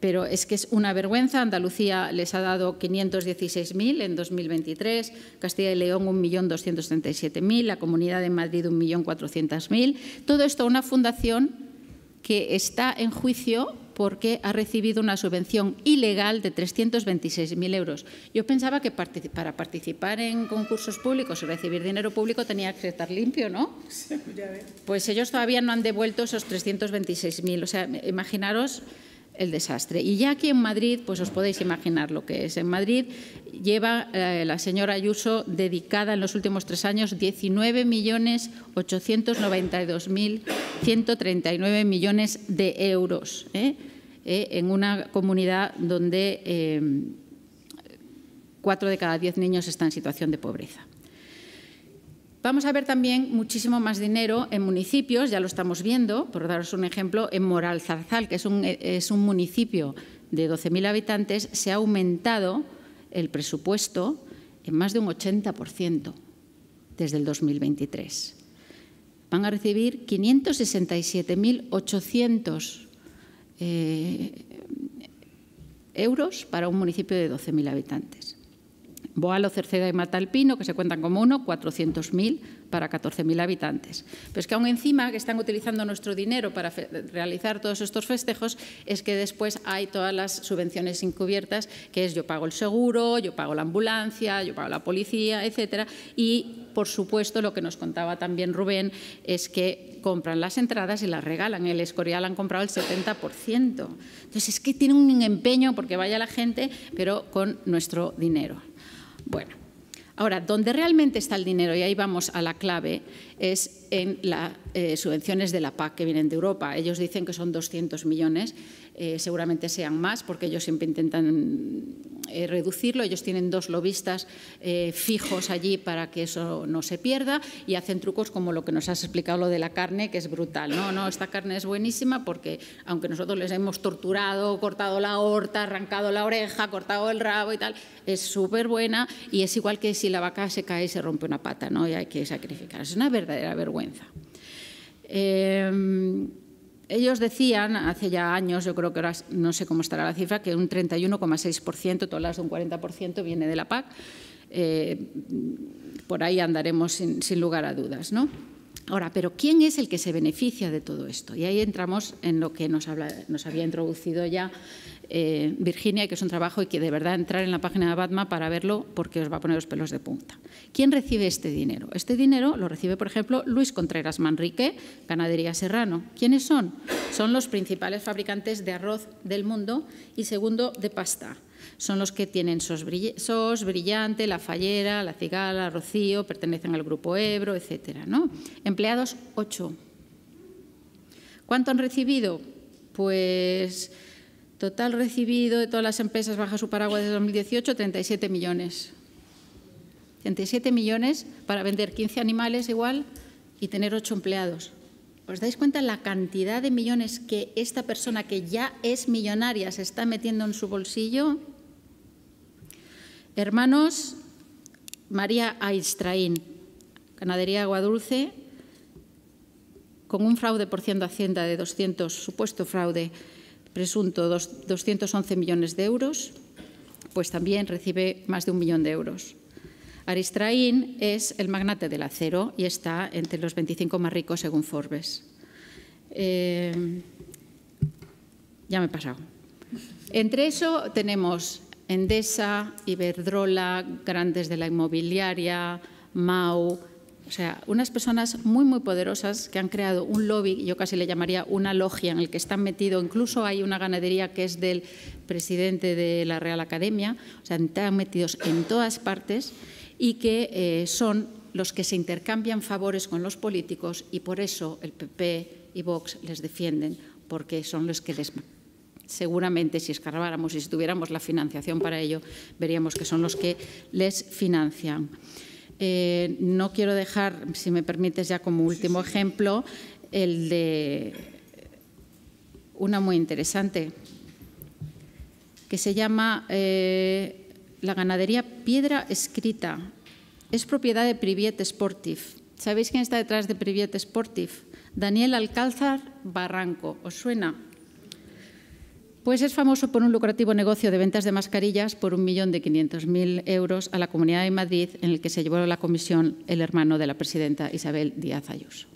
[SPEAKER 2] pero es que es una vergüenza. Andalucía les ha dado 516.000 en 2023, Castilla y León 1.237.000, la Comunidad de Madrid 1.400.000. Todo esto a una fundación que está en juicio porque ha recibido una subvención ilegal de 326.000 euros. Yo pensaba que para participar en concursos públicos y recibir dinero público tenía que estar limpio, ¿no? Pues ellos todavía no han devuelto esos 326.000. O sea, imaginaros desastre. Y ya aquí en Madrid, pues os podéis imaginar lo que es. En Madrid lleva eh, la señora Ayuso dedicada en los últimos tres años 19.892.139 millones de euros eh, eh, en una comunidad donde cuatro de cada diez niños están en situación de pobreza. Vamos a ver también muchísimo más dinero en municipios, ya lo estamos viendo, por daros un ejemplo, en Moral Zarzal, que es un, eh, municipio de 12.000 habitantes, se ha aumentado el presupuesto en más de un 80% desde el 2023. Van a recibir 567.800 eh, euros para un municipio de 12.000 habitantes. Boalo, Cerceda y Matalpino, que se cuentan como uno, 400.000 para 14.000 habitantes. Pero es que aún encima que están utilizando nuestro dinero para realizar todos estos festejos, es que después hay todas las subvenciones encubiertas, que es yo pago el seguro, yo pago la ambulancia, yo pago la policía, etcétera. Y, por supuesto, lo que nos contaba también Rubén es que compran las entradas y las regalan. El Escorial han comprado el 70%. Entonces, es que tiene un empeño porque vaya la gente, pero con nuestro dinero. Bueno, ahora, donde realmente está el dinero, y ahí vamos a la clave, es en las eh, subvenciones de la PAC que vienen de Europa. Ellos dicen que son 200 millones. Eh, seguramente sean más, porque ellos siempre intentan eh, reducirlo. Ellos tienen dos lobistas eh, fijos allí para que eso no se pierda y hacen trucos como lo que nos has explicado, lo de la carne, que es brutal. No, no, esta carne es buenísima porque aunque nosotros les hemos torturado, cortado la horta, arrancado la oreja, cortado el rabo y tal, es súper buena y es igual que si la vaca se cae y se rompe una pata, ¿no? Y hay que sacrificar. Es una verdadera vergüenza. Em, ellos decían hace ya años, yo creo que ahora no sé cómo estará la cifra, que un 31,6%, todas las de un 40% viene de la PAC. Eh, por ahí andaremos sin, lugar a dudas. ¿no? Ahora, pero ¿quién es el que se beneficia de todo esto? Y ahí entramos en lo que nos, nos había introducido ya eh, Virginia, que es un trabajo y que de verdad entrar en la página de Batma para verlo porque os va a poner los pelos de punta. ¿Quién recibe este dinero? Este dinero lo recibe, por ejemplo, Luis Contreras Manrique, Ganadería Serrano. ¿Quiénes son? Son los principales fabricantes de arroz del mundo y segundo de pasta son los que tienen SOS, Brillante, La Fallera, La Cigala, Rocío, pertenecen al grupo Ebro, etc. ¿no? Empleados, ocho. ¿Cuánto han recibido? Pues Total recibido de todas las empresas bajo su paraguas de 2018, 37 millones. 37 millones para vender 15 animales igual y tener 8 empleados. ¿Os dais cuenta la cantidad de millones que esta persona que ya es millonaria se está metiendo en su bolsillo? Hermanos, María Aistraín, ganadería agua dulce, con un fraude por ciento de Hacienda de 200, supuesto fraude, presunto 211 millones de euros, pues también recibe más de un millón de euros. Aristraín es el magnate del acero y está entre los 25 más ricos según Forbes. Eh, ya me he pasado. Entre eso tenemos Endesa, Iberdrola, grandes de la inmobiliaria, Mau, o sea, unas personas muy, muy poderosas que han creado un lobby, yo casi le llamaría una logia, en el que están metidos, incluso hay una ganadería que es del presidente de la Real Academia, o sea, están metidos en todas partes y que eh, son los que se intercambian favores con los políticos y por eso el PP y Vox les defienden, porque son los que les seguramente si escarbáramos y si tuviéramos la financiación para ello, veríamos que son los que les financian. Eh, no quiero dejar, si me permites ya como último ejemplo, el de una muy interesante, que se llama eh, la ganadería Piedra Escrita. Es propiedad de Priviet Sportif. ¿Sabéis quién está detrás de Priviet Sportif? Daniel Alcázar Barranco. ¿Os suena? Pues es famoso por un lucrativo negocio de ventas de mascarillas por un millón de 1.500.000 euros a la Comunidad de Madrid, en el que se llevó la comisión el hermano de la presidenta Isabel Díaz Ayuso.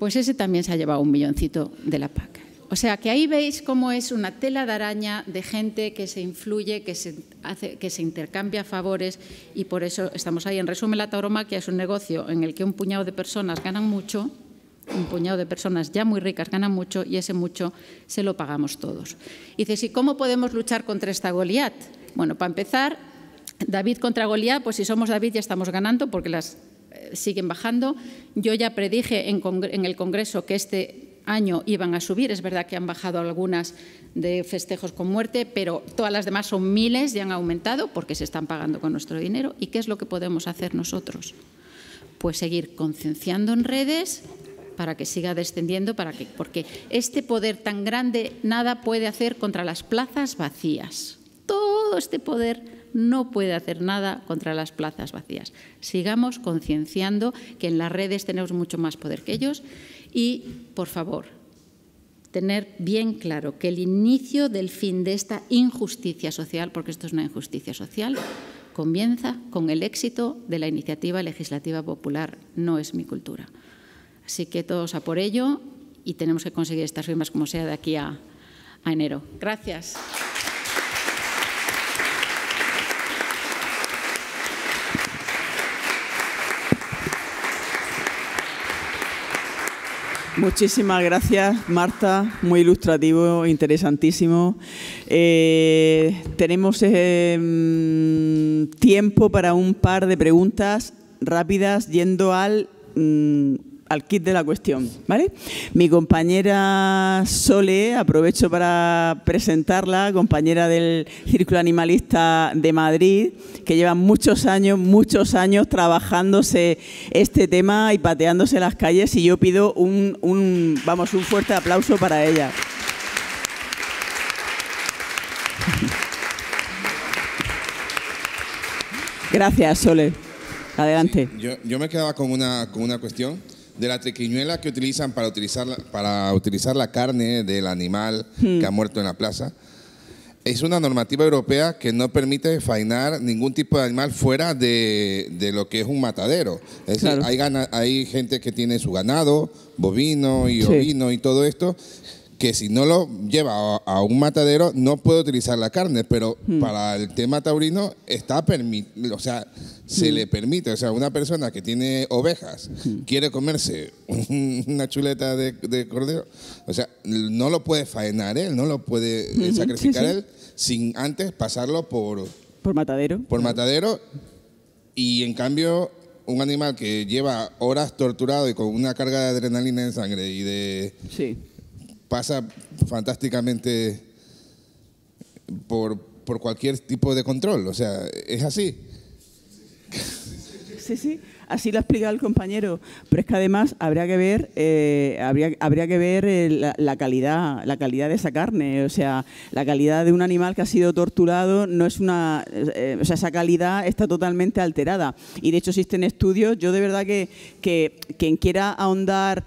[SPEAKER 2] Pues ese también se ha llevado un milloncito de la PAC. O sea que ahí veis cómo es una tela de araña de gente que se influye, que se, hace, que se intercambia favores y por eso estamos ahí. En resumen, la tauromaquia es un negocio en el que un puñado de personas ganan mucho un puñado de personas ya muy ricas ganan mucho y ese mucho se lo pagamos todos. Dice cómo podemos luchar contra esta Goliat? Bueno, para empezar, David contra Goliat, pues si somos David ya estamos ganando porque las eh, siguen bajando. Yo ya predije en el Congreso que este año iban a subir. Es verdad que han bajado algunas de festejos con muerte, pero todas las demás son miles y han aumentado porque se están pagando con nuestro dinero. ¿Y qué es lo que podemos hacer nosotros? Pues seguir concienciando en redes, para que siga descendiendo, para que, porque este poder tan grande nada puede hacer contra las plazas vacías. Todo este poder no puede hacer nada contra las plazas vacías. Sigamos concienciando que en las redes tenemos mucho más poder que ellos y, por favor, tener bien claro que el inicio del fin de esta injusticia social, porque esto es una injusticia social, comienza con el éxito de la iniciativa legislativa popular, no es mi cultura. Así que todos a por ello y tenemos que conseguir estas firmas como sea de aquí a, enero. Gracias.
[SPEAKER 1] Muchísimas gracias, Marta. Muy ilustrativo, interesantísimo. Eh, tenemos eh, mm, tiempo para un par de preguntas rápidas yendo al mm, al kit de la cuestión, ¿vale? Mi compañera Sole, aprovecho para presentarla, compañera del Círculo Animalista de Madrid, que lleva muchos años, muchos años trabajándose este tema y pateándose las calles y yo pido un, vamos, un fuerte aplauso para ella. Gracias, Sole.
[SPEAKER 7] Adelante. yo, yo, me quedaba con una, con una cuestión de la triquiñuela que utilizan para utilizar, para utilizar la carne del animal hmm. que ha muerto en la plaza. Es una normativa europea que no permite fainar ningún tipo de animal fuera de, de lo que es un matadero. Es decir, hay, hay gente que tiene su ganado, bovino y ovino y todo esto, que si no lo lleva a, un matadero no puede utilizar la carne, pero hmm. para el tema taurino está permitido, o sea, se hmm. le permite, o sea, una persona que tiene ovejas hmm. quiere comerse una chuleta de, cordero, o sea, no lo puede faenar él, no lo puede eh, sacrificar él sin antes pasarlo por por matadero. Por matadero y en cambio un animal que lleva horas torturado y con una carga de adrenalina en sangre y de sí pasa fantásticamente por, cualquier tipo de control. O sea, es así.
[SPEAKER 1] Sí, sí. Así lo ha explicado el compañero, pero es que además habría que ver, eh, habría, habría, que ver eh, la, calidad, la calidad de esa carne, o sea, la calidad de un animal que ha sido torturado no es una, eh, o sea, esa calidad está totalmente alterada. Y de hecho existen estudios. Yo de verdad que, que quien quiera ahondar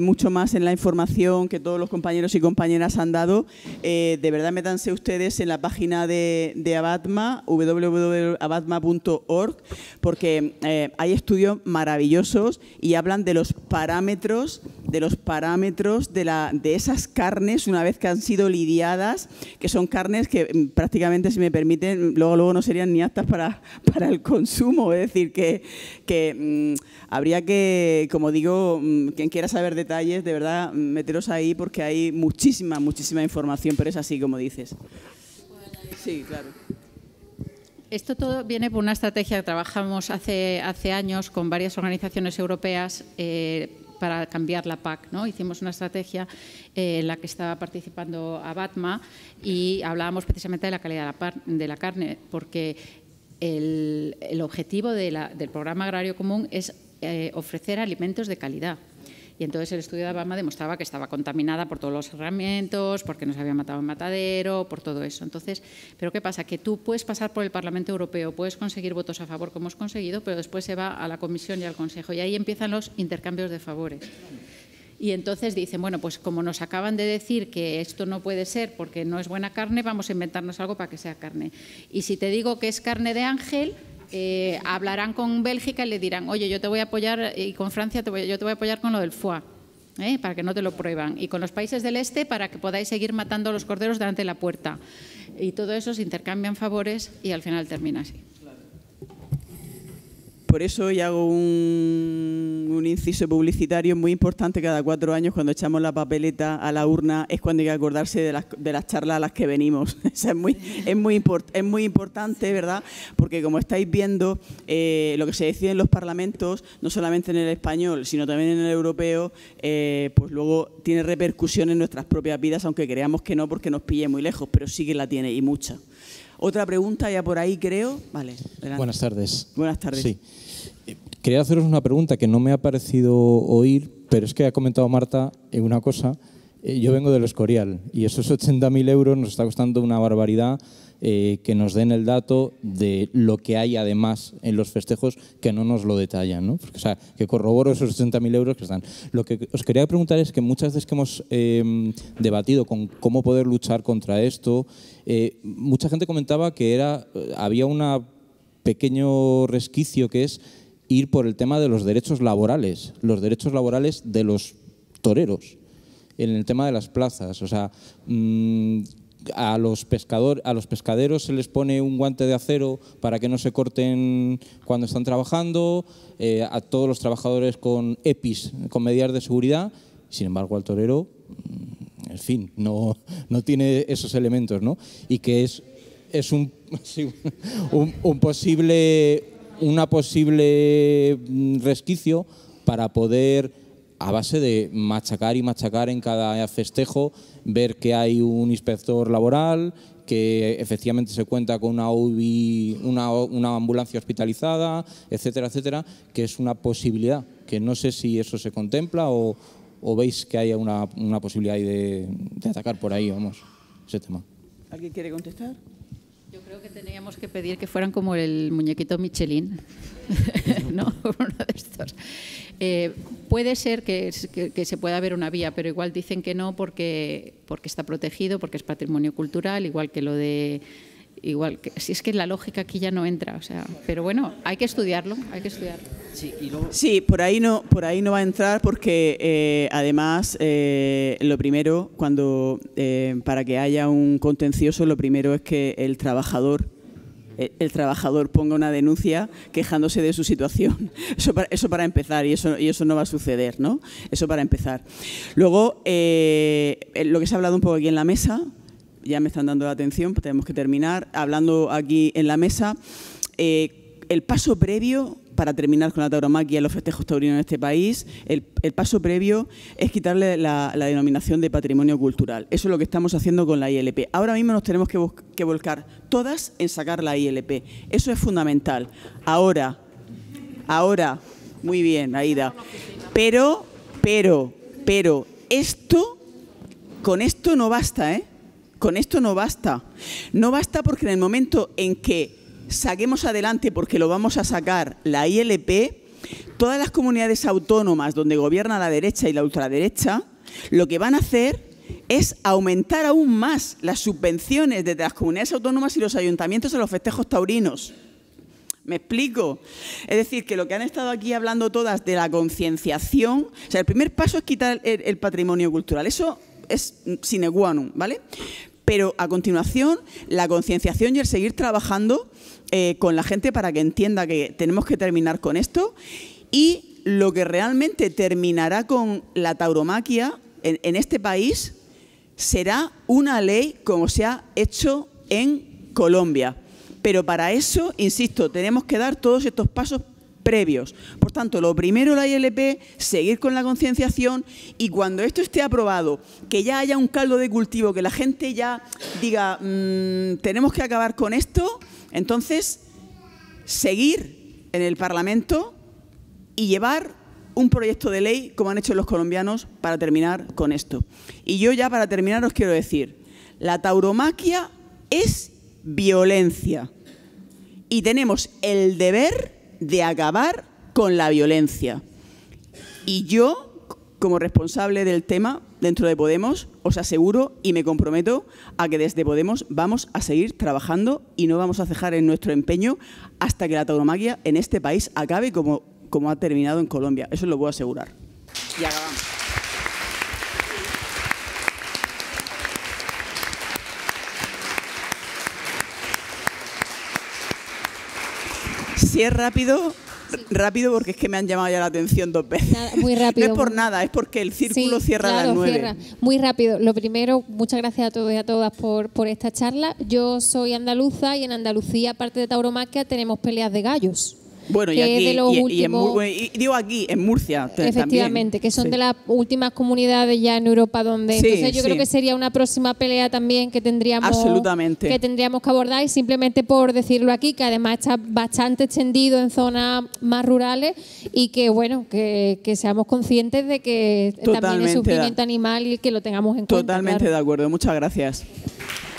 [SPEAKER 1] mucho más en la información que todos los compañeros y compañeras han dado, de verdad métanse ustedes en la página de, de Abatma, www.abatma.org, porque hay estudios maravillosos y hablan de los parámetros, de los parámetros de, la, de esas carnes una vez que han sido lidiadas, que son carnes que mm, prácticamente, si me permiten, mm, luego, luego no serían ni aptas para, <laughs> el consumo. Es decir, que, que mm, habría que, como digo, quien quiera saber detalles, de verdad, meteros ahí porque hay muchísima, muchísima información, pero es así como dices.
[SPEAKER 2] Sí, claro. Esto todo viene por una estrategia que trabajamos hace, hace años con varias organizaciones europeas eh, para cambiar la PAC. ¿no? Hicimos una estrategia eh, en la que estaba participando Abatma y hablábamos precisamente de la calidad de la, de la carne, porque el, objetivo del programa agrario común es eh, ofrecer alimentos de calidad. Y entonces el estudio de Obama demostraba que estaba contaminada por todos los herramientas, porque nos había matado en matadero, por todo eso. Entonces, pero ¿qué pasa? Que tú puedes pasar por el Parlamento Europeo, puedes conseguir votos a favor como has conseguido, pero después se va a la Comisión y al Consejo y ahí empiezan los intercambios de favores. Y entonces dicen, bueno, pues como nos acaban de decir que esto no puede ser porque no es buena carne, vamos a inventarnos algo para que sea carne. Y si te digo que es carne de ángel, eh, hablarán con Bélgica y le dirán, oye, yo te voy a apoyar, y con Francia te voy, yo te voy a apoyar con lo del FUA, ¿eh? para que no te lo prueban, y con los países del este para que podáis seguir matando a los corderos delante de la puerta. Y todo eso se intercambian favores y al final termina así
[SPEAKER 1] por eso hoy hago un, inciso publicitario muy importante. Cada cuatro años, cuando echamos la papeleta a la urna, es cuando hay que acordarse de las, de las charlas a las que venimos. <laughs> es, muy, es, muy es muy importante, ¿verdad? Porque como estáis viendo, eh, lo que se decide en los parlamentos, no solamente en el español, sino también en el europeo, eh, pues luego tiene repercusión en nuestras propias vidas, aunque creamos que no porque nos pille muy lejos, pero sí que la tiene y mucha. Otra pregunta ya por ahí, creo. Vale, Buenas
[SPEAKER 8] tardes. Buenas tardes. Sí. Eh, quería haceros una pregunta que no me ha parecido oír, pero es que ha comentado Marta una cosa eh, yo vengo del Escorial y esos 80.000 euros nos está costando una barbaridad eh, que nos den el dato de lo que hay además en los festejos que no nos lo detallan, ¿no? o sea, que corroboro esos 80.000 euros que están. Lo que os quería preguntar es que muchas veces que hemos em, debatido con cómo poder luchar contra esto, eh, mucha gente comentaba que era, había un pequeño resquicio que es ir por el tema de los derechos laborales, los derechos laborales de los toreros en el tema de las plazas. O sea, mm, a los, pescadores, a los pescaderos se les pone un guante de acero para que no se corten cuando están trabajando, eh, a todos los trabajadores con EPIs, con medidas de seguridad. Sin embargo, al torero, mm, en fin, no, no tiene esos elementos, ¿no? Y que es, es un, <laughs> un, un posible, una posible mm, resquicio para poder a base de machacar y machacar en cada festejo, ver que hay un inspector laboral, que efectivamente se cuenta con una, una, ambulancia hospitalizada, etcétera, etcétera, que es una posibilidad, que no sé si eso se contempla o, veis que hay una, posibilidad de, de atacar por ahí, vamos, ese tema.
[SPEAKER 2] ¿Alguien quiere contestar? Creo que teníamos que pedir que fueran como el muñequito Michelin, <laughs> ¿no? <laughs> Uno de estos. Eh, puede ser que, se pueda ver una vía, pero igual dicen que no porque, porque está protegido, porque es patrimonio cultural, igual que lo de igual que si es que la lógica aquí ya no entra o sea pero bueno hay que estudiarlo hay
[SPEAKER 6] que
[SPEAKER 1] sí, por ahí no por ahí no va a entrar porque eh, además eh, lo primero cuando eh, para que haya un contencioso lo primero es que el trabajador el trabajador ponga una denuncia quejándose de su situación. <laughs> Eso para, eso para empezar, y eso, y eso no va a suceder, ¿no? Eso para empezar. Luego, lo que se ha hablado un poco aquí en la mesa, ya me están dando la atención, pues tenemos que terminar, hablando aquí en la mesa, eh, el paso previo para terminar con la tauromaquia y los festejos taurinos en este país, el, paso previo es quitarle la, denominación de patrimonio cultural. Eso es lo que estamos haciendo con la ILP. Ahora mismo nos tenemos que, que volcar todas en sacar la ILP. Eso es fundamental. Ahora, ahora, muy bien, Aida. Pero, pero, pero, esto, con esto no basta, ¿eh? Con esto no basta. No basta porque en el momento en que saquemos adelante, porque lo vamos a sacar, la ILP, todas las comunidades autónomas donde gobierna la derecha y la ultraderecha, lo que van a hacer es aumentar aún más las subvenciones de las comunidades autónomas y los ayuntamientos a los festejos taurinos. ¿Me explico? Es decir, que lo que han estado aquí hablando todas de la concienciación, o sea, el primer paso es quitar el, patrimonio cultural. Eso es sine qua non, ¿vale? Pero a continuación, la concienciación y el seguir trabajando eh, con la gente para que entienda que tenemos que terminar con esto y lo que realmente terminará con la tauromaquia en, en este país será una ley como se ha hecho en Colombia. Pero para eso, insisto, tenemos que dar todos estos pasos previos. Por tanto, lo primero la ILP, seguir con la concienciación y cuando esto esté aprobado, que ya haya un caldo de cultivo, que la gente ya diga, mm, tenemos que acabar con esto, entonces seguir en el Parlamento y llevar un proyecto de ley, como han hecho los colombianos, para terminar con esto. Y yo ya para terminar os quiero decir, la tauromaquia es violencia y tenemos el deber de acabar con la violencia. Y yo, como responsable del tema dentro de Podemos, os aseguro y me comprometo a que desde Podemos vamos a seguir trabajando y no vamos a cejar en nuestro empeño hasta que la tauromaquia en este país acabe como, como ha terminado en Colombia. Eso lo puedo asegurar. Y Si es rápido, rápido porque es que me han llamado ya la atención dos veces. muy rápido. no es por nada, es porque el círculo cierra a las nueve.
[SPEAKER 2] Muy rápido. Lo primero, muchas gracias a todos y a todas por, por esta charla. Yo soy andaluza y en Andalucía, aparte de tauromaquia, tenemos peleas de gallos.
[SPEAKER 1] Bueno, y aquí, en, digo aquí, en Murcia. Efectivamente, que son de las
[SPEAKER 2] últimas comunidades ya en Europa donde... entonces yo creo que sería una próxima pelea también que tendríamos, Absolutamente. que tendríamos que abordar y simplemente por decirlo aquí, que además está bastante extendido en zonas más rurales y que bueno, que, seamos conscientes de que también es sufrimiento animal y que lo tengamos en cuenta. Totalmente de
[SPEAKER 1] acuerdo, muchas gracias.